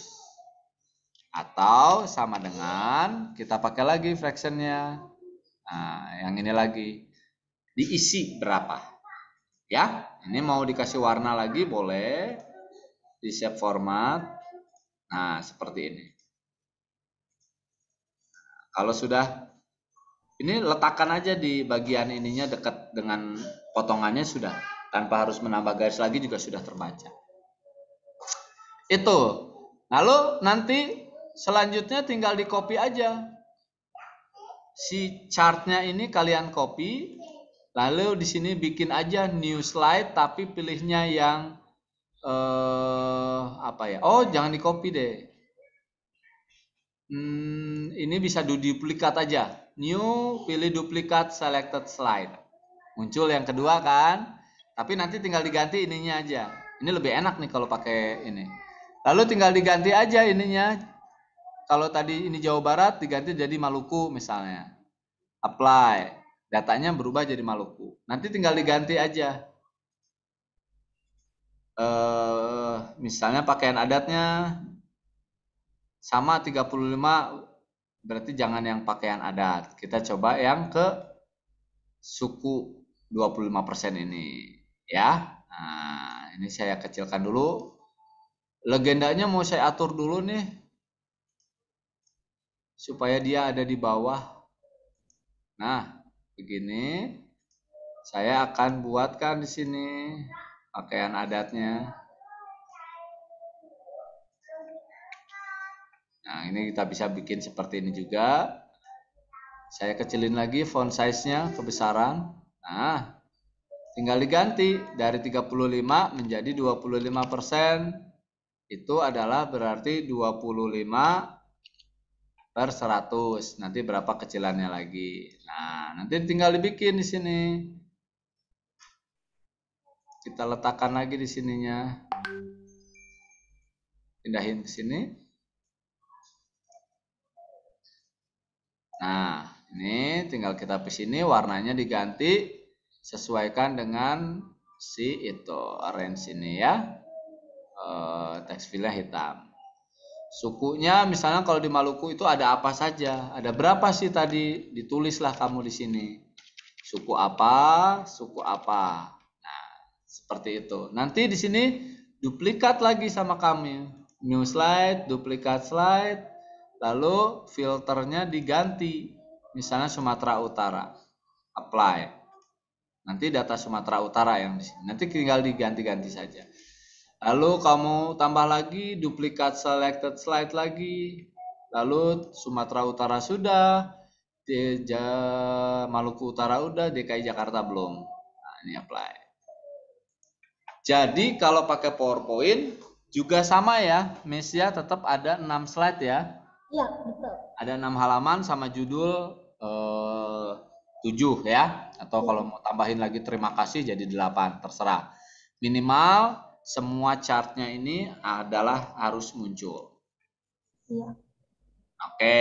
Speaker 1: Atau sama dengan kita pakai lagi fractionnya. Nah, yang ini lagi. Diisi berapa? Ya, ini mau dikasih warna lagi boleh. Di shape format. Nah, seperti ini. Kalau sudah ini letakkan aja di bagian ininya dekat dengan potongannya sudah tanpa harus menambah garis lagi juga sudah terbaca. Itu. Lalu nanti selanjutnya tinggal di copy aja. Si chartnya ini kalian copy, lalu di sini bikin aja new slide tapi pilihnya yang eh, apa ya? Oh jangan di copy deh. Hmm, ini bisa duplikat aja. New, pilih duplikat selected slide. Muncul yang kedua kan? Tapi nanti tinggal diganti ininya aja. Ini lebih enak nih kalau pakai ini. Lalu tinggal diganti aja ininya. Kalau tadi ini Jawa Barat diganti jadi Maluku misalnya. Apply. Datanya berubah jadi Maluku. Nanti tinggal diganti aja. Uh, misalnya pakaian adatnya sama 35 berarti jangan yang pakaian adat. Kita coba yang ke suku 25% ini ya. Nah, ini saya kecilkan dulu. Legendanya mau saya atur dulu nih supaya dia ada di bawah. Nah, begini. Saya akan buatkan di sini pakaian adatnya. Nah, ini kita bisa bikin seperti ini juga. Saya kecilin lagi font size-nya, kebesaran. Nah, tinggal diganti dari 35 menjadi 25%. Itu adalah berarti 25 per 100. Nanti berapa kecilannya lagi. Nah, nanti tinggal dibikin di sini. Kita letakkan lagi di sininya. Pindahin ke sini. Nah, ini tinggal kita ke sini warnanya diganti sesuaikan dengan si itu orange ini ya. E, eh, teks filenya hitam. Sukunya misalnya kalau di Maluku itu ada apa saja? Ada berapa sih tadi? Ditulislah kamu di sini. Suku apa? Suku apa? Nah, seperti itu. Nanti di sini duplikat lagi sama kami. New slide, duplikat slide, lalu filternya diganti misalnya Sumatera Utara apply nanti data Sumatera Utara yang di sini nanti tinggal diganti-ganti saja lalu kamu tambah lagi duplikat selected slide lagi lalu Sumatera Utara sudah Maluku Utara udah DKI Jakarta belum nah ini apply jadi kalau pakai PowerPoint juga sama ya, Mesia ya, tetap ada 6 slide ya. Iya, betul. Ada enam halaman sama judul eh, tujuh ya, atau iya. kalau mau tambahin lagi terima kasih jadi delapan, terserah. Minimal semua chartnya ini adalah harus muncul. Iya. Oke,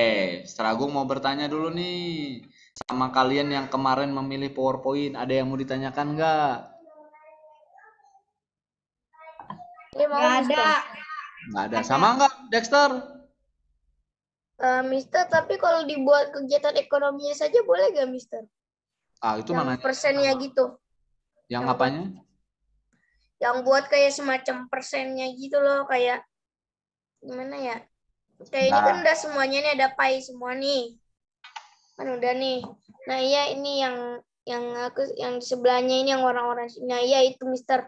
Speaker 1: Seragung mau bertanya dulu nih sama kalian yang kemarin memilih PowerPoint, ada yang mau ditanyakan enggak?
Speaker 3: Nggak ada.
Speaker 1: Enggak ada. Sama enggak,
Speaker 3: Dexter? Uh, Mister, tapi kalau dibuat kegiatan ekonominya saja boleh gak, Mister? Ah, itu mana? Persennya apa? gitu. Yang, yang apanya? Yang buat kayak semacam persennya gitu loh, kayak gimana ya? Kayak nah. ini kan nah. udah semuanya nih ada pai semua nih. Kan udah nih. Nah, iya ini yang yang aku yang sebelahnya ini yang orang-orang Nah, iya itu Mister.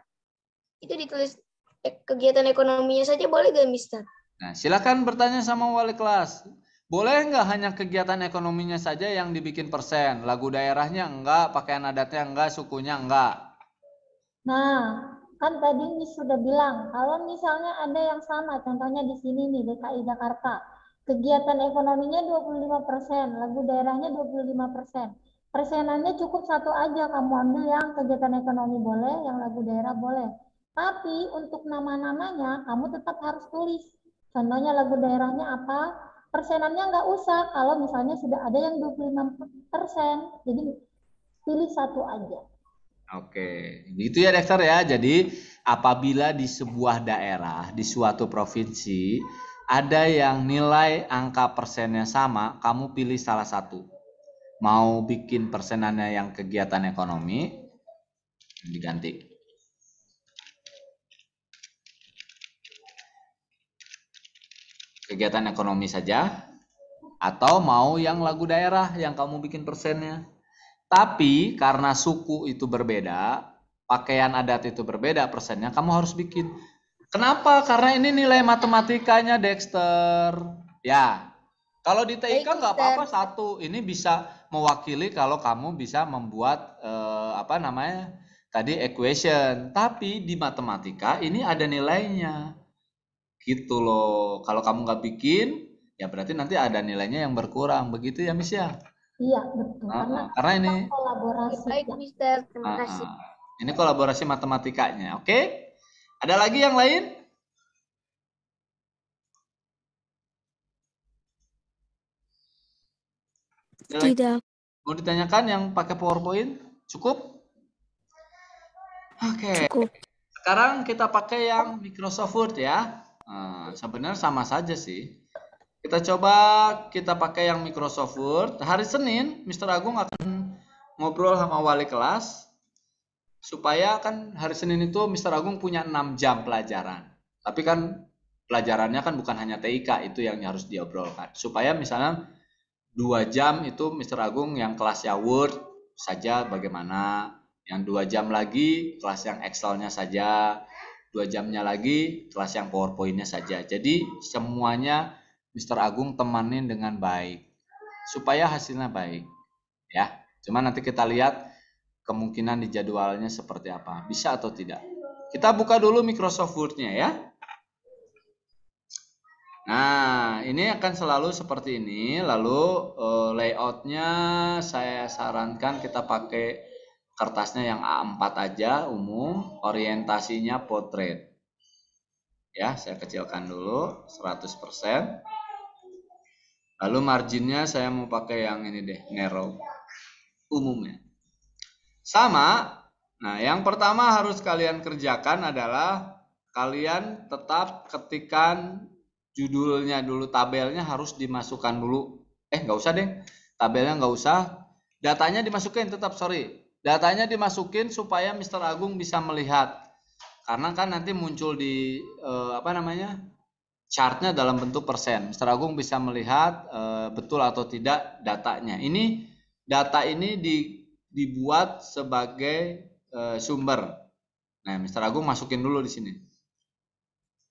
Speaker 3: Itu ditulis eh, kegiatan ekonominya saja boleh gak, Mister?
Speaker 1: Nah, silakan bertanya sama wali kelas. Boleh nggak hanya kegiatan ekonominya saja yang dibikin persen? Lagu daerahnya enggak, pakaian adatnya enggak, sukunya enggak.
Speaker 4: Nah, kan tadi ini sudah bilang, kalau misalnya ada yang sama, contohnya di sini nih, DKI Jakarta, kegiatan ekonominya 25 persen, lagu daerahnya 25 persen. Persenannya cukup satu aja, kamu ambil yang kegiatan ekonomi boleh, yang lagu daerah boleh. Tapi untuk nama-namanya, kamu tetap harus tulis. Contohnya lagu daerahnya apa, persenannya nggak usah kalau misalnya sudah ada yang 26 persen. Jadi pilih satu aja.
Speaker 1: Oke, begitu ya dokter ya. Jadi apabila di sebuah daerah, di suatu provinsi ada yang nilai angka persennya sama, kamu pilih salah satu. Mau bikin persenannya yang kegiatan ekonomi diganti kegiatan ekonomi saja atau mau yang lagu daerah yang kamu bikin persennya. Tapi karena suku itu berbeda, pakaian adat itu berbeda persennya, kamu harus bikin. Kenapa? Karena ini nilai matematikanya Dexter. Ya, kalau di TIK nggak apa-apa satu, ini bisa mewakili kalau kamu bisa membuat eh, apa namanya tadi equation. Tapi di matematika ini ada nilainya gitu loh kalau kamu nggak bikin ya berarti nanti ada nilainya yang berkurang begitu ya Miss ya
Speaker 4: iya betul
Speaker 3: nah, karena, ah.
Speaker 1: karena ini
Speaker 4: kolaborasi baik Mister
Speaker 1: terima nah, ini kolaborasi matematikanya oke okay? ada lagi yang lain ada tidak mau ditanyakan yang pakai powerpoint cukup oke okay. sekarang kita pakai yang Microsoft Word ya Eh, sebenarnya sama saja sih. Kita coba kita pakai yang Microsoft Word. Hari Senin, Mr. Agung akan ngobrol sama wali kelas supaya kan hari Senin itu Mr. Agung punya 6 jam pelajaran. Tapi kan pelajarannya kan bukan hanya TIK itu yang harus diobrolkan. Supaya misalnya dua jam itu Mr. Agung yang kelasnya Word saja bagaimana, yang dua jam lagi kelas yang Excelnya saja, dua jamnya lagi kelas yang powerpointnya saja jadi semuanya Mr. Agung temanin dengan baik supaya hasilnya baik ya Cuma nanti kita lihat kemungkinan di jadwalnya seperti apa bisa atau tidak kita buka dulu Microsoft Word-nya ya Nah, ini akan selalu seperti ini. Lalu uh, layoutnya saya sarankan kita pakai kertasnya yang A4 aja umum, orientasinya potret. Ya, saya kecilkan dulu 100%. Lalu marginnya saya mau pakai yang ini deh, narrow. Umumnya. Sama. Nah, yang pertama harus kalian kerjakan adalah kalian tetap ketikan judulnya dulu, tabelnya harus dimasukkan dulu. Eh, nggak usah deh. Tabelnya nggak usah. Datanya dimasukin tetap, sorry Datanya dimasukin supaya Mr. Agung bisa melihat. Karena kan nanti muncul di eh, apa namanya? chartnya dalam bentuk persen. Mr. Agung bisa melihat eh, betul atau tidak datanya. Ini data ini di, dibuat sebagai eh, sumber. Nah, Mr. Agung masukin dulu di sini.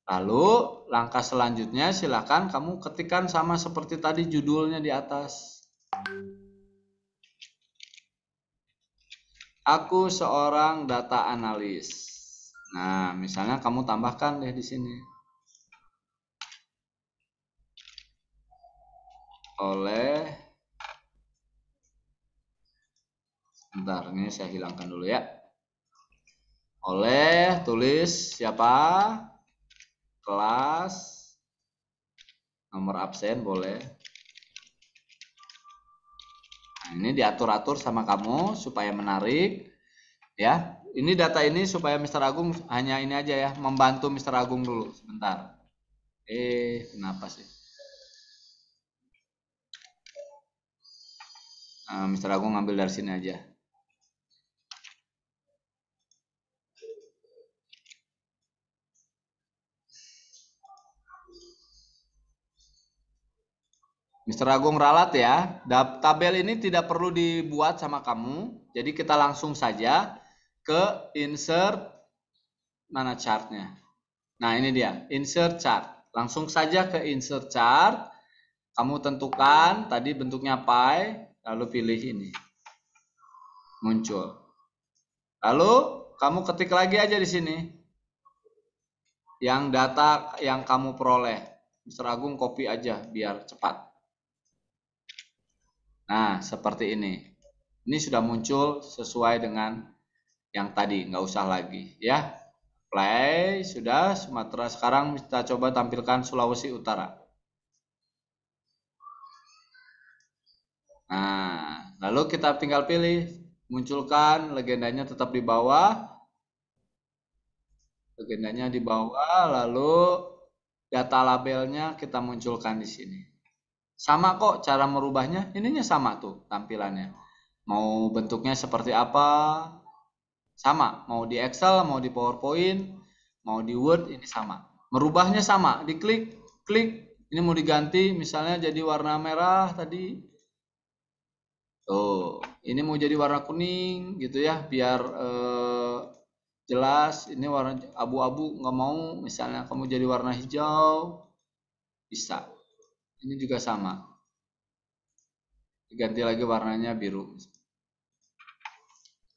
Speaker 1: Lalu langkah selanjutnya silakan kamu ketikkan sama seperti tadi judulnya di atas. Aku seorang data analis. Nah, misalnya kamu tambahkan deh di sini. Oleh Bentar, ini saya hilangkan dulu ya. Oleh tulis siapa? Kelas nomor absen boleh Nah, ini diatur-atur sama kamu supaya menarik ya. Ini data ini supaya Mr. Agung hanya ini aja ya, membantu Mr. Agung dulu sebentar. Eh, kenapa sih? Nah, Mr. Agung ngambil dari sini aja. Mr. Agung Ralat ya. Tabel ini tidak perlu dibuat sama kamu. Jadi kita langsung saja ke insert mana chartnya. Nah ini dia, insert chart. Langsung saja ke insert chart. Kamu tentukan tadi bentuknya pie, lalu pilih ini. Muncul. Lalu kamu ketik lagi aja di sini. Yang data yang kamu peroleh. Mr. Agung copy aja biar cepat. Nah, seperti ini. Ini sudah muncul sesuai dengan yang tadi, nggak usah lagi ya. Play, sudah Sumatera. Sekarang kita coba tampilkan Sulawesi Utara. Nah, lalu kita tinggal pilih, munculkan legendanya tetap di bawah. Legendanya di bawah, lalu data labelnya kita munculkan di sini sama kok cara merubahnya ininya sama tuh tampilannya mau bentuknya seperti apa sama mau di Excel mau di PowerPoint mau di Word ini sama merubahnya sama diklik klik ini mau diganti misalnya jadi warna merah tadi tuh ini mau jadi warna kuning gitu ya biar eh, jelas ini warna abu-abu nggak mau misalnya kamu jadi warna hijau bisa ini juga sama diganti lagi warnanya biru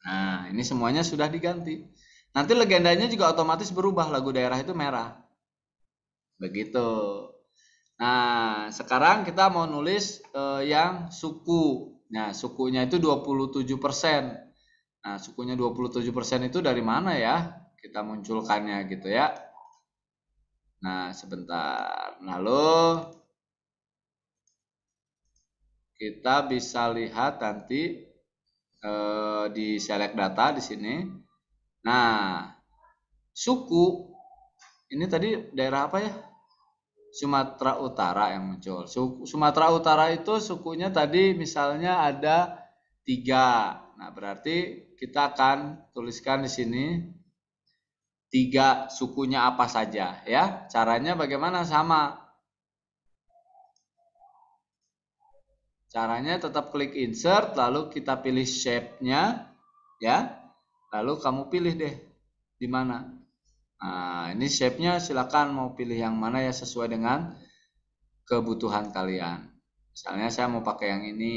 Speaker 1: nah ini semuanya sudah diganti nanti legendanya juga otomatis berubah lagu daerah itu merah begitu nah sekarang kita mau nulis eh, yang suku nah sukunya itu 27% nah sukunya 27% itu dari mana ya kita munculkannya gitu ya Nah, sebentar. Lalu kita bisa lihat nanti eh, di select data di sini. Nah, suku ini tadi daerah apa ya? Sumatera Utara yang muncul. Suku, Sumatera Utara itu sukunya tadi misalnya ada tiga. Nah, berarti kita akan tuliskan di sini tiga sukunya apa saja ya. Caranya bagaimana sama Caranya tetap klik insert, lalu kita pilih shape-nya, ya. Lalu kamu pilih deh di mana. Nah, ini shape-nya silakan mau pilih yang mana ya sesuai dengan kebutuhan kalian. Misalnya saya mau pakai yang ini.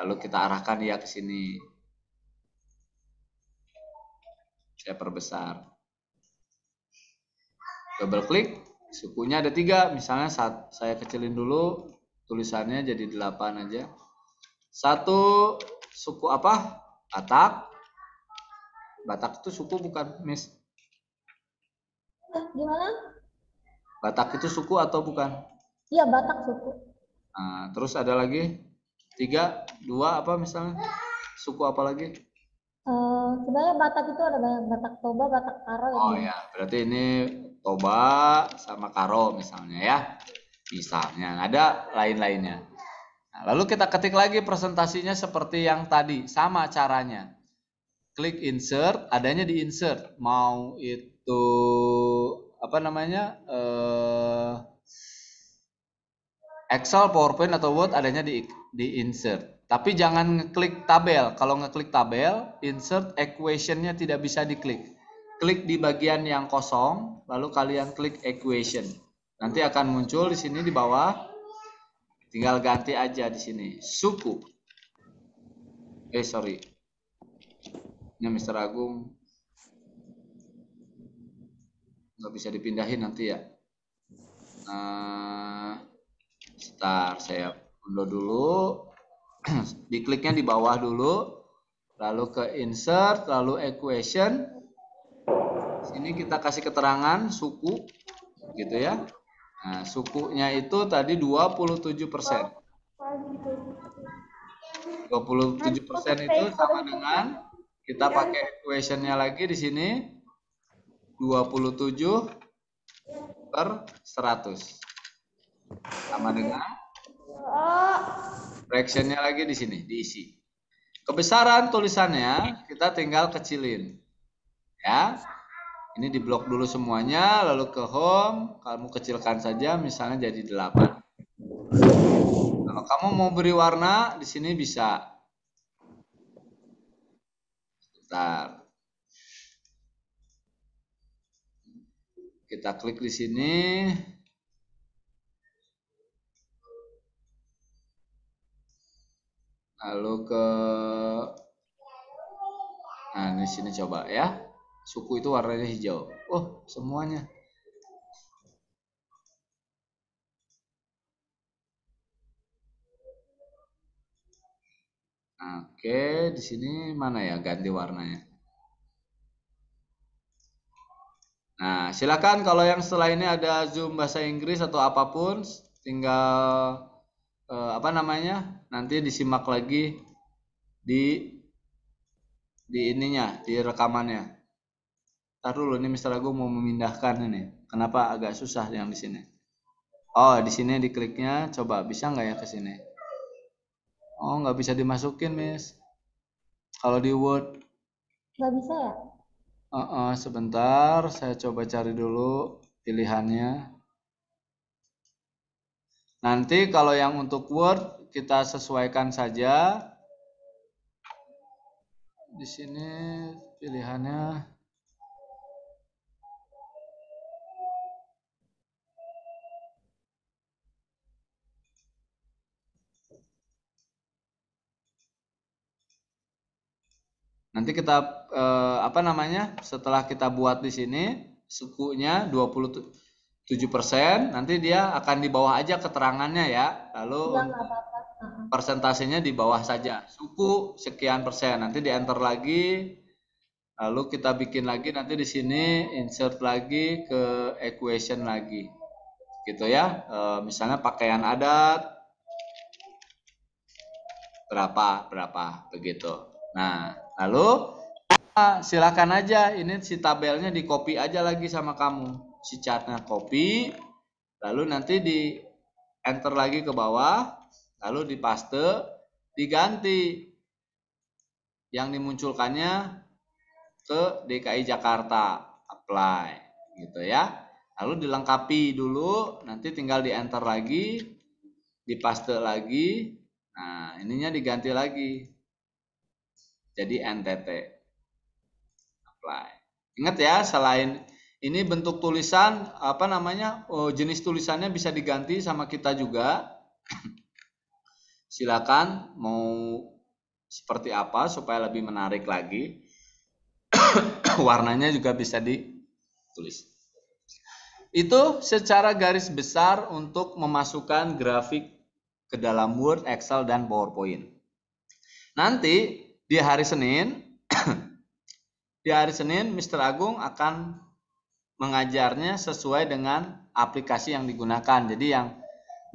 Speaker 1: Lalu kita arahkan ya ke sini. Saya perbesar. Double klik, sukunya ada tiga. Misalnya saat saya kecilin dulu, tulisannya jadi 8 aja. Satu suku apa? Batak. Batak itu suku bukan, Miss?
Speaker 4: Gimana?
Speaker 1: Batak itu suku atau bukan?
Speaker 4: Iya, Batak suku.
Speaker 1: Nah, terus ada lagi? Tiga, dua apa misalnya? Suku apa lagi?
Speaker 4: Uh, sebenarnya Batak itu ada banyak Batak Toba, Batak Karo. Oh ya,
Speaker 1: berarti ini Toba sama Karo misalnya ya misalnya ada lain-lainnya nah, lalu kita ketik lagi presentasinya seperti yang tadi sama caranya klik insert adanya di insert mau itu apa namanya uh, Excel PowerPoint atau Word adanya di di insert tapi jangan klik tabel kalau ngeklik tabel insert equationnya tidak bisa diklik klik di bagian yang kosong lalu kalian klik equation Nanti akan muncul di sini di bawah. Tinggal ganti aja di sini. Suku. Eh, sorry. Ini Mr. Agung. Nggak bisa dipindahin nanti ya. Nah, star saya unduh dulu. Dikliknya di bawah dulu. Lalu ke insert, lalu equation. Di Sini kita kasih keterangan suku gitu ya. Nah, sukunya itu tadi 27 persen. 27 persen itu sama dengan kita pakai equationnya lagi di sini 27 per 100 sama dengan fractionnya lagi di sini diisi. Kebesaran tulisannya kita tinggal kecilin. Ya, ini di blok dulu semuanya lalu ke home kamu kecilkan saja misalnya jadi 8 kalau kamu mau beri warna di sini bisa sebentar kita klik di sini lalu ke nah di sini coba ya Suku itu warnanya hijau. Oh, semuanya. Oke, di sini mana ya ganti warnanya? Nah, silakan kalau yang setelah ini ada Zoom bahasa Inggris atau apapun, tinggal eh, apa namanya? Nanti disimak lagi di di ininya, di rekamannya taruh lo ini misalnya gue mau memindahkan ini kenapa agak susah yang di sini oh di sini dikliknya coba bisa nggak ya ke sini oh nggak bisa dimasukin miss kalau di word nggak bisa ya uh -uh, sebentar saya coba cari dulu pilihannya nanti kalau yang untuk word kita sesuaikan saja di sini pilihannya Nanti kita eh, apa namanya? Setelah kita buat di sini sukunya 27 persen, nanti dia akan di bawah aja keterangannya ya. Lalu persentasenya di bawah saja. Suku sekian persen. Nanti di enter lagi. Lalu kita bikin lagi nanti di sini insert lagi ke equation lagi. Gitu ya. E, misalnya pakaian adat berapa berapa begitu. Nah, lalu ah, silakan aja ini si tabelnya di copy aja lagi sama kamu. Si chartnya copy, lalu nanti di enter lagi ke bawah, lalu di paste, diganti. Yang dimunculkannya ke DKI Jakarta, apply gitu ya. Lalu dilengkapi dulu, nanti tinggal di enter lagi, di paste lagi. Nah, ininya diganti lagi jadi NTT apply ingat ya selain ini bentuk tulisan apa namanya oh, jenis tulisannya bisa diganti sama kita juga silakan mau seperti apa supaya lebih menarik lagi warnanya juga bisa ditulis itu secara garis besar untuk memasukkan grafik ke dalam Word, Excel, dan PowerPoint. Nanti di hari Senin, di hari Senin Mr. Agung akan mengajarnya sesuai dengan aplikasi yang digunakan. Jadi yang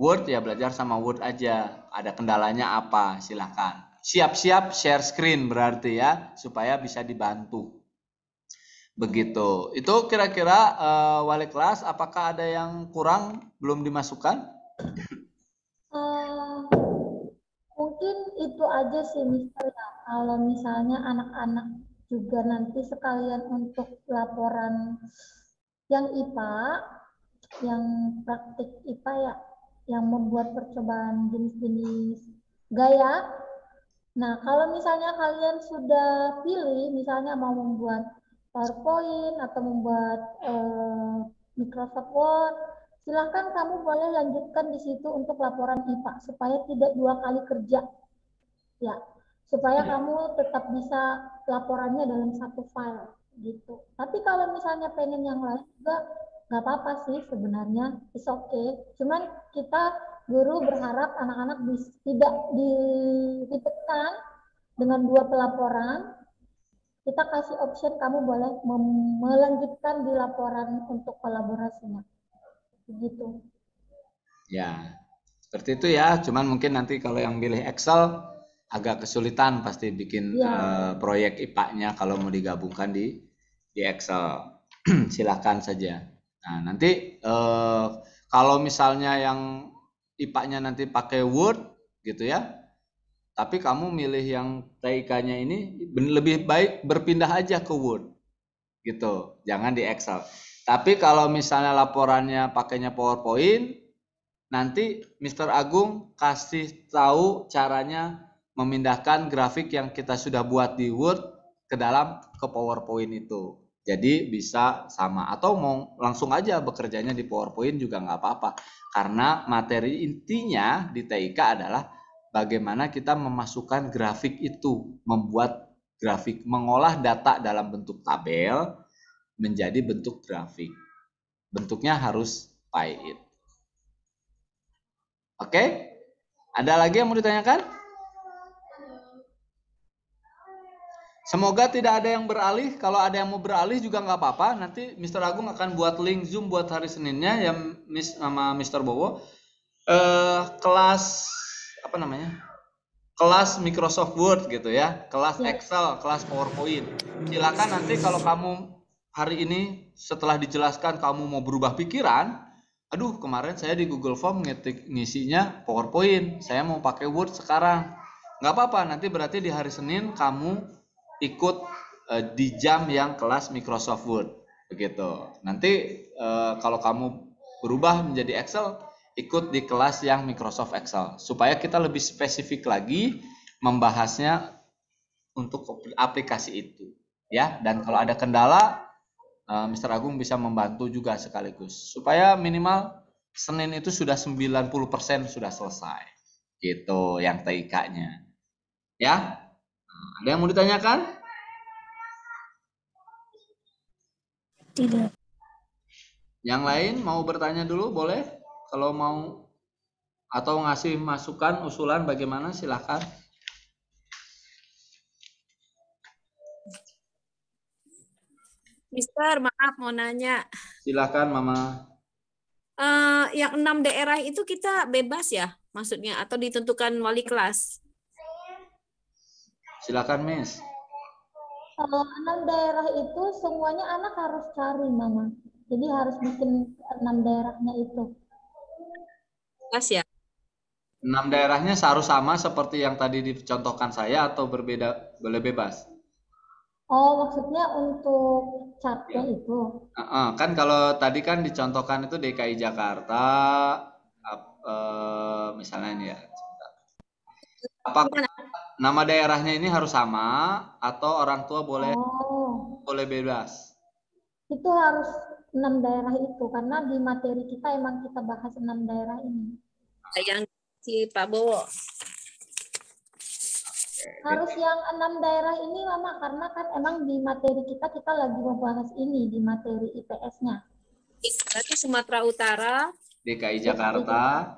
Speaker 1: Word ya belajar sama Word aja. Ada kendalanya apa? Silahkan. Siap-siap share screen berarti ya supaya bisa dibantu. Begitu. Itu kira-kira uh, wali kelas apakah ada yang kurang belum dimasukkan?
Speaker 4: Eh, mungkin itu aja sih misalnya kalau misalnya anak-anak juga nanti sekalian untuk laporan yang IPA yang praktik IPA ya yang membuat percobaan jenis-jenis gaya nah kalau misalnya kalian sudah pilih misalnya mau membuat PowerPoint atau membuat eh, Microsoft Word Silahkan kamu boleh lanjutkan di situ untuk laporan IPA supaya tidak dua kali kerja. Ya, supaya ya. kamu tetap bisa laporannya dalam satu file gitu. Tapi kalau misalnya pengen yang lain juga nggak apa-apa sih sebenarnya, is okay. Cuman kita guru berharap anak-anak tidak ditekan dengan dua pelaporan. Kita kasih option kamu boleh melanjutkan di laporan untuk kolaborasinya. Begitu.
Speaker 1: Ya, seperti itu ya. Cuman mungkin nanti kalau yang milih Excel agak kesulitan pasti bikin ya. uh, proyek IPA-nya kalau mau digabungkan di di Excel. Silahkan saja. Nah, nanti uh, kalau misalnya yang IPA-nya nanti pakai Word gitu ya. Tapi kamu milih yang TIK-nya ini lebih baik berpindah aja ke Word. Gitu. Jangan di Excel. Tapi kalau misalnya laporannya pakainya PowerPoint, nanti Mr. Agung kasih tahu caranya memindahkan grafik yang kita sudah buat di Word ke dalam ke PowerPoint itu. Jadi bisa sama atau mau langsung aja bekerjanya di PowerPoint juga nggak apa-apa. Karena materi intinya di TIK adalah bagaimana kita memasukkan grafik itu, membuat grafik, mengolah data dalam bentuk tabel, menjadi bentuk grafik. Bentuknya harus pie it. Oke? Ada lagi yang mau ditanyakan? Semoga tidak ada yang beralih. Kalau ada yang mau beralih juga nggak apa-apa. Nanti Mr. Agung akan buat link Zoom buat hari Seninnya yang Miss, sama Mr. Bowo. Eh, kelas apa namanya? Kelas Microsoft Word gitu ya, kelas iya. Excel, kelas PowerPoint. Silakan nanti kalau kamu hari ini setelah dijelaskan kamu mau berubah pikiran, aduh kemarin saya di Google Form ngetik ngisinya PowerPoint, saya mau pakai Word sekarang. Nggak apa-apa, nanti berarti di hari Senin kamu ikut e, di jam yang kelas Microsoft Word. Begitu. Nanti e, kalau kamu berubah menjadi Excel, ikut di kelas yang Microsoft Excel. Supaya kita lebih spesifik lagi membahasnya untuk aplikasi itu. Ya, dan kalau ada kendala Eh, Mr. Agung bisa membantu juga sekaligus supaya minimal Senin itu sudah 90% sudah selesai gitu yang TIK-nya ya ada yang mau ditanyakan tidak yang lain mau bertanya dulu boleh kalau mau atau ngasih masukan usulan bagaimana silahkan
Speaker 5: Mister, maaf mau nanya.
Speaker 1: Silakan Mama.
Speaker 5: Uh, yang enam daerah itu kita bebas ya, maksudnya atau ditentukan wali
Speaker 3: kelas?
Speaker 1: Silakan, Miss.
Speaker 4: Kalau enam daerah itu semuanya anak harus cari, Mama. Jadi harus bikin enam daerahnya itu. Kelas ya.
Speaker 1: Enam daerahnya harus sama seperti yang tadi dicontohkan saya atau berbeda boleh bebas?
Speaker 4: Oh, maksudnya untuk satu ya. itu.
Speaker 1: Uh, uh, kan kalau tadi kan dicontohkan itu DKI Jakarta, uh, uh, misalnya ini ya. Apa nama daerahnya ini harus sama atau orang tua boleh
Speaker 4: oh.
Speaker 1: boleh bebas?
Speaker 4: Itu harus enam daerah itu karena di materi kita emang kita bahas enam daerah ini.
Speaker 5: Yang si Pak Bowo. Gitu. harus yang
Speaker 4: enam daerah ini lama karena kan emang di materi kita kita lagi membahas ini di materi IPS-nya.
Speaker 5: Berarti Sumatera Utara,
Speaker 1: DKI Jakarta,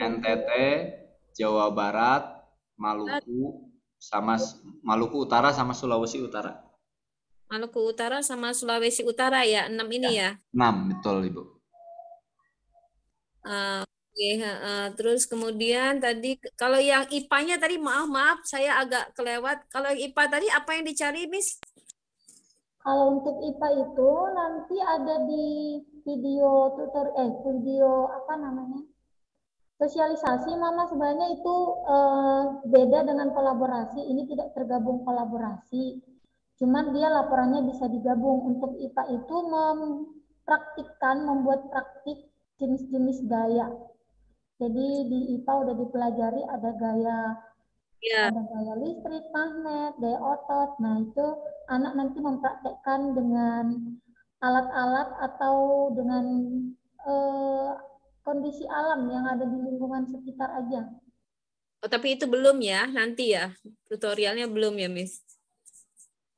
Speaker 1: NTT, Jawa Barat, Maluku, sama Maluku Utara sama Sulawesi Utara.
Speaker 5: Maluku Utara sama Sulawesi Utara ya, enam ini ya. ya?
Speaker 1: Enam, betul Ibu.
Speaker 5: Uh, Oke, uh, terus kemudian tadi kalau yang IPA-nya tadi maaf maaf saya agak kelewat. Kalau yang IPA tadi apa yang dicari, Miss?
Speaker 4: Kalau untuk IPA itu nanti ada di video tutor eh video apa namanya? Sosialisasi Mama sebenarnya itu uh, beda dengan kolaborasi. Ini tidak tergabung kolaborasi. Cuman dia laporannya bisa digabung. Untuk IPA itu mempraktikkan membuat praktik jenis-jenis gaya jadi di IPA udah dipelajari ada gaya yeah. ada gaya listrik, magnet, gaya otot. Nah itu anak nanti mempraktekkan dengan alat-alat atau dengan eh, kondisi alam yang ada di lingkungan sekitar aja.
Speaker 5: Oh, tapi itu belum ya, nanti ya tutorialnya belum ya, Miss.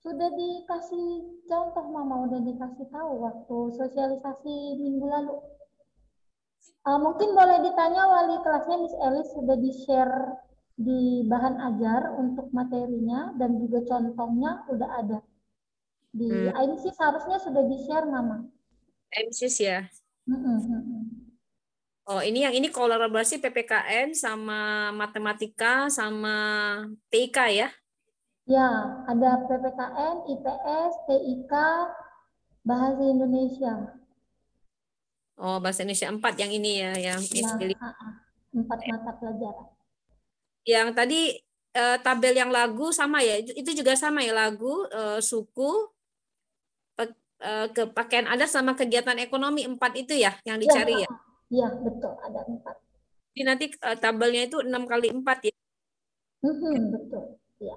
Speaker 4: Sudah dikasih contoh Mama, udah dikasih tahu waktu sosialisasi minggu lalu. Uh, mungkin boleh ditanya wali kelasnya Miss Elis sudah di-share di bahan ajar untuk materinya dan juga contohnya udah ada. Di hmm. MC seharusnya sudah di-share Mama. MC ya? Mm
Speaker 5: -mm. Oh ini yang ini kolaborasi PPKN sama matematika
Speaker 4: sama TIK ya? Ya, ada PPKN, IPS, TIK, Bahasa Indonesia. Oh, bahasa Indonesia empat
Speaker 5: yang ini ya, yang pilih. Nah,
Speaker 4: ah, ah. Empat iya. mata pelajaran.
Speaker 5: Yang tadi eh, tabel yang lagu sama ya, itu juga sama ya lagu, eh, suku, pe, eh, pakaian adat sama kegiatan ekonomi empat itu ya yang iya, dicari ya.
Speaker 4: Iya ya, betul ada empat. Jadi
Speaker 5: nanti eh, tabelnya itu enam kali empat ya.
Speaker 4: hmm betul. Ya.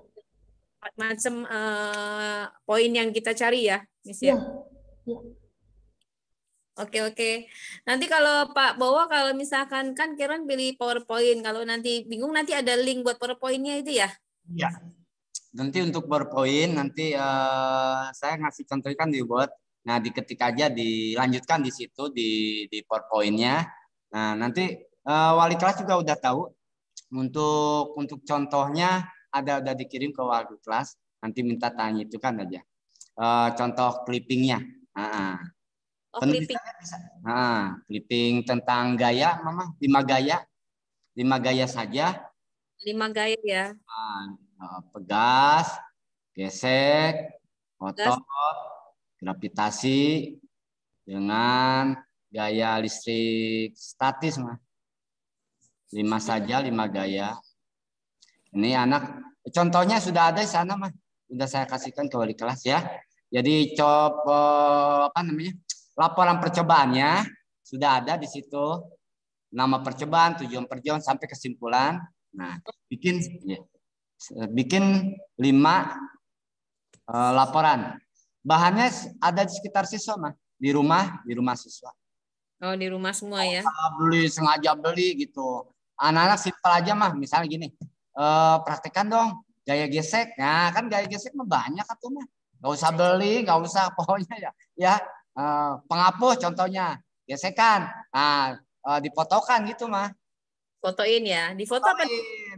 Speaker 5: Empat macam eh, poin yang kita cari ya, Miss ya. ya. ya. Oke oke. Nanti kalau Pak Bowo kalau misalkan kan Kiran pilih PowerPoint. Kalau nanti bingung nanti ada link buat PowerPointnya itu ya?
Speaker 2: Iya. Nanti untuk PowerPoint nanti uh, saya ngasih contohkan di buat Nah diketik aja dilanjutkan di situ di di PowerPointnya. Nah nanti uh, wali kelas juga udah tahu untuk untuk contohnya ada udah dikirim ke wali kelas. Nanti minta tanya itu kan aja. Uh, contoh clippingnya. Uh nah, -huh. Penting oh, kan Nah, clipping tentang gaya, Mama, lima gaya, lima gaya saja.
Speaker 5: Lima gaya ya.
Speaker 2: Nah, eh, pegas, gesek, otot, gravitasi dengan gaya listrik statis, Mah. Lima saja, lima gaya. Ini anak, contohnya sudah ada di sana, Mah. Sudah saya kasihkan ke wali kelas ya. Jadi cop apa namanya? Laporan percobaannya sudah ada di situ nama percobaan, tujuan percobaan sampai kesimpulan. Nah, bikin bikin lima uh, laporan. Bahannya ada di sekitar siswa mah, di rumah, di rumah siswa. Oh, di rumah semua ya. Oh, beli sengaja beli gitu. Anak-anak simpel aja mah, misalnya gini. Uh, praktekan dong gaya gesek. Nah, kan gaya gesek mah banyak atuh mah. Gak usah beli, gak usah pokoknya ya. Ya, Eh, penghapus contohnya gesekan nah uh, dipotokan gitu mah fotoin ya difoto apa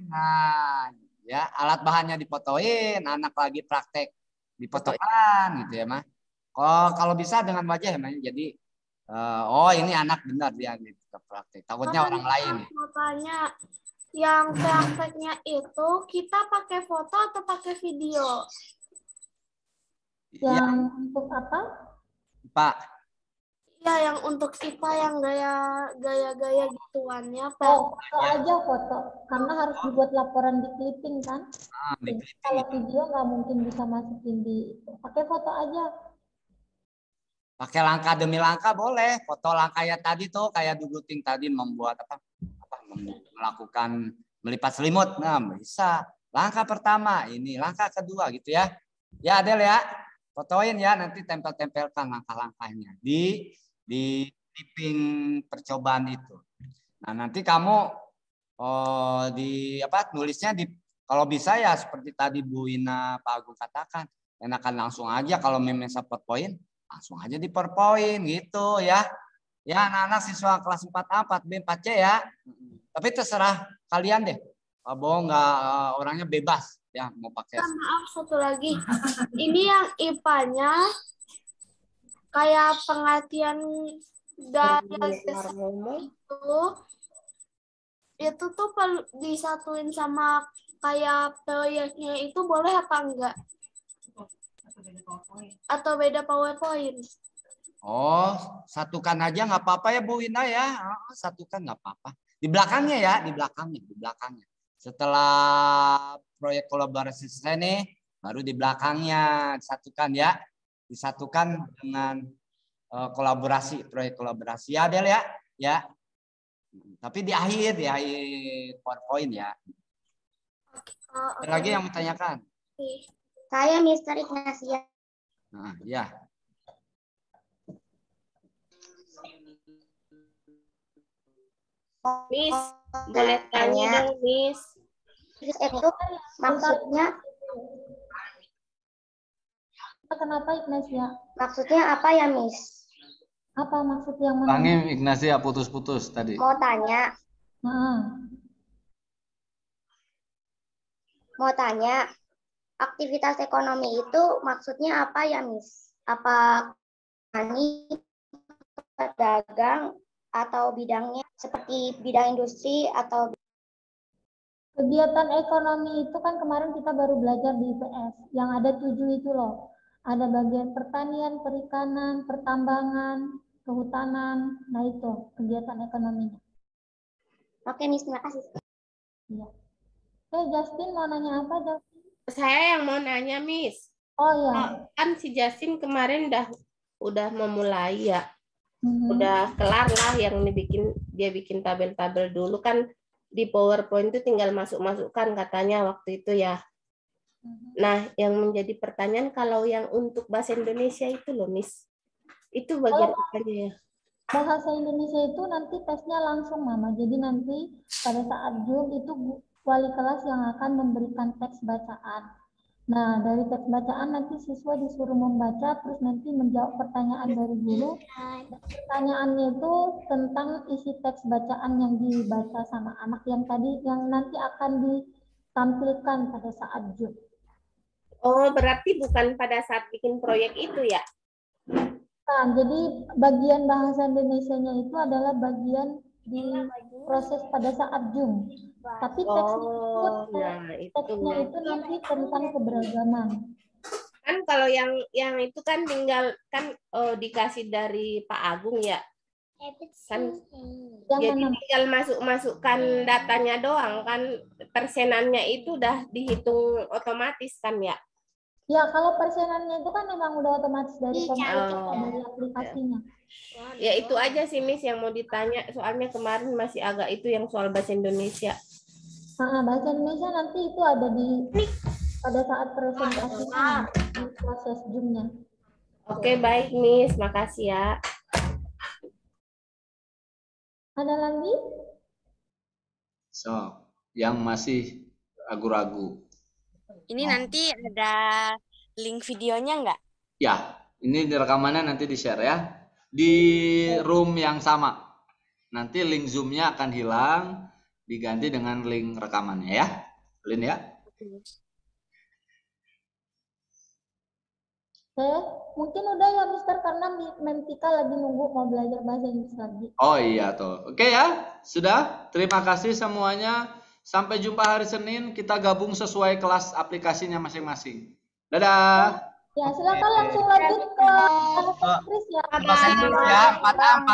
Speaker 2: nah ya alat bahannya dipotoin anak lagi praktek dipotokan gitu ya mah kalau kalau bisa dengan wajah ya jadi uh, oh ini anak benar dia gitu praktek takutnya orang lain
Speaker 3: fotonya ya. yang prakteknya itu kita pakai foto atau pakai video
Speaker 4: yang, yang untuk
Speaker 3: apa IPA. Iya, yang untuk IPA yang
Speaker 4: gaya gaya-gaya gituannya, Pak. Oh, foto aja foto. Karena harus dibuat laporan di clipping kan? Ah, di clipping. Kalau video nggak mungkin bisa masukin di pakai
Speaker 2: foto aja. Pakai langkah demi langkah boleh. Foto langkahnya tadi tuh kayak Duguting tadi membuat apa? apa melakukan melipat selimut. Nah, bisa. Langkah pertama ini, langkah kedua gitu ya. Ya, Adel ya fotoin ya nanti tempel-tempelkan langkah-langkahnya di di tipping percobaan itu. Nah, nanti kamu oh, di apa nulisnya di kalau bisa ya seperti tadi Bu Ina Pak Agung katakan, enakan langsung aja kalau memang point langsung aja di PowerPoint gitu ya. Ya anak-anak siswa kelas 4A, 4B, 4C ya. Tapi terserah kalian deh. Bo nggak eh, orangnya bebas ya mau pakai ah, maaf
Speaker 3: satu lagi ini yang ipanya kayak pengertian iya, dari
Speaker 4: itu
Speaker 3: itu tuh perlu disatuin sama kayak proyeknya itu boleh apa enggak atau beda powerpoint
Speaker 2: oh satukan aja nggak apa-apa ya Bu Wina ya ah, satukan nggak apa-apa di belakangnya ya di belakangnya di belakangnya setelah proyek kolaborasi selesai nih, baru di belakangnya disatukan ya. Disatukan dengan uh, kolaborasi, proyek kolaborasi. Ya Adel ya? Ya. Tapi di akhir, di akhir PowerPoint ya.
Speaker 3: Oh, Ada lagi yang mau Saya Mister Ignasia.
Speaker 2: Nah, ya. Miss, boleh tanya dong, Miss.
Speaker 4: Miss itu maksudnya Kenapa Ignasia? Maksudnya apa ya, Miss? Apa maksud yang mana? Tangi
Speaker 1: Ignasia putus-putus tadi. Mau
Speaker 4: tanya. Hmm.
Speaker 3: Mau tanya, aktivitas ekonomi itu maksudnya apa ya, Miss? Apa tani pedagang,
Speaker 4: atau bidangnya seperti bidang industri atau kegiatan ekonomi itu kan kemarin kita baru belajar di IPS yang ada tujuh itu loh ada bagian pertanian perikanan pertambangan kehutanan nah itu kegiatan ekonominya oke miss terima kasih ya oke eh, Justin mau nanya apa Justin saya yang mau nanya Miss oh ya kan
Speaker 5: si Justin kemarin udah udah memulai ya hmm. udah mm-hmm. kelar lah yang dibikin dia bikin tabel-tabel dulu kan di PowerPoint itu tinggal masuk-masukkan katanya waktu itu ya. Mm-hmm. Nah, yang menjadi pertanyaan kalau yang untuk
Speaker 4: bahasa Indonesia itu loh, Miss. Itu bagian oh, apanya ya? Bahasa Indonesia itu nanti tesnya langsung, Mama. Jadi nanti pada saat Zoom itu wali kelas yang akan memberikan teks bacaan. Nah, dari teks bacaan nanti siswa disuruh membaca, terus nanti menjawab pertanyaan dari guru. Pertanyaannya itu tentang isi teks bacaan yang dibaca sama anak yang tadi, yang nanti akan ditampilkan pada saat Zoom.
Speaker 5: Oh, berarti bukan pada saat bikin
Speaker 4: proyek itu ya? Nah, jadi bagian bahasa Indonesia-nya itu adalah bagian di proses pada saat JUM. Tapi oh, teksnya oh, itu, ya,
Speaker 2: itu itu
Speaker 4: nanti tentang keberagaman. Kan kalau yang
Speaker 5: yang itu kan tinggal kan oh, dikasih dari Pak Agung ya. Kan yang jadi mana? tinggal masuk masukkan iya. datanya doang kan persenannya itu udah dihitung otomatis kan ya.
Speaker 4: Ya kalau persenannya itu kan memang udah otomatis dari oh. dari aplikasinya.
Speaker 5: Ya itu aja sih Miss yang mau ditanya soalnya kemarin masih agak itu yang soal bahasa Indonesia.
Speaker 4: Nah, bahasa Indonesia nanti itu ada di Nih. pada saat presentasi proses zoomnya. Oke, okay, baik Miss, makasih ya. Ada lagi?
Speaker 1: So, yang masih ragu-ragu.
Speaker 3: Ini oh. nanti ada link videonya nggak?
Speaker 1: Ya, ini rekamannya nanti di-share ya. Di room yang sama. Nanti link Zoom-nya akan hilang, diganti dengan link rekamannya ya. Lin ya.
Speaker 4: Oke, mungkin udah ya Mister karena Mem lagi nunggu mau belajar bahasa Inggris lagi.
Speaker 1: Oh iya tuh. Oke ya, sudah. Terima kasih semuanya. Sampai jumpa hari Senin, kita gabung sesuai kelas aplikasinya masing-masing. Dadah.
Speaker 4: Ya, silakan langsung lanjut ke Inggris ya. Bahasa Inggris ya, 4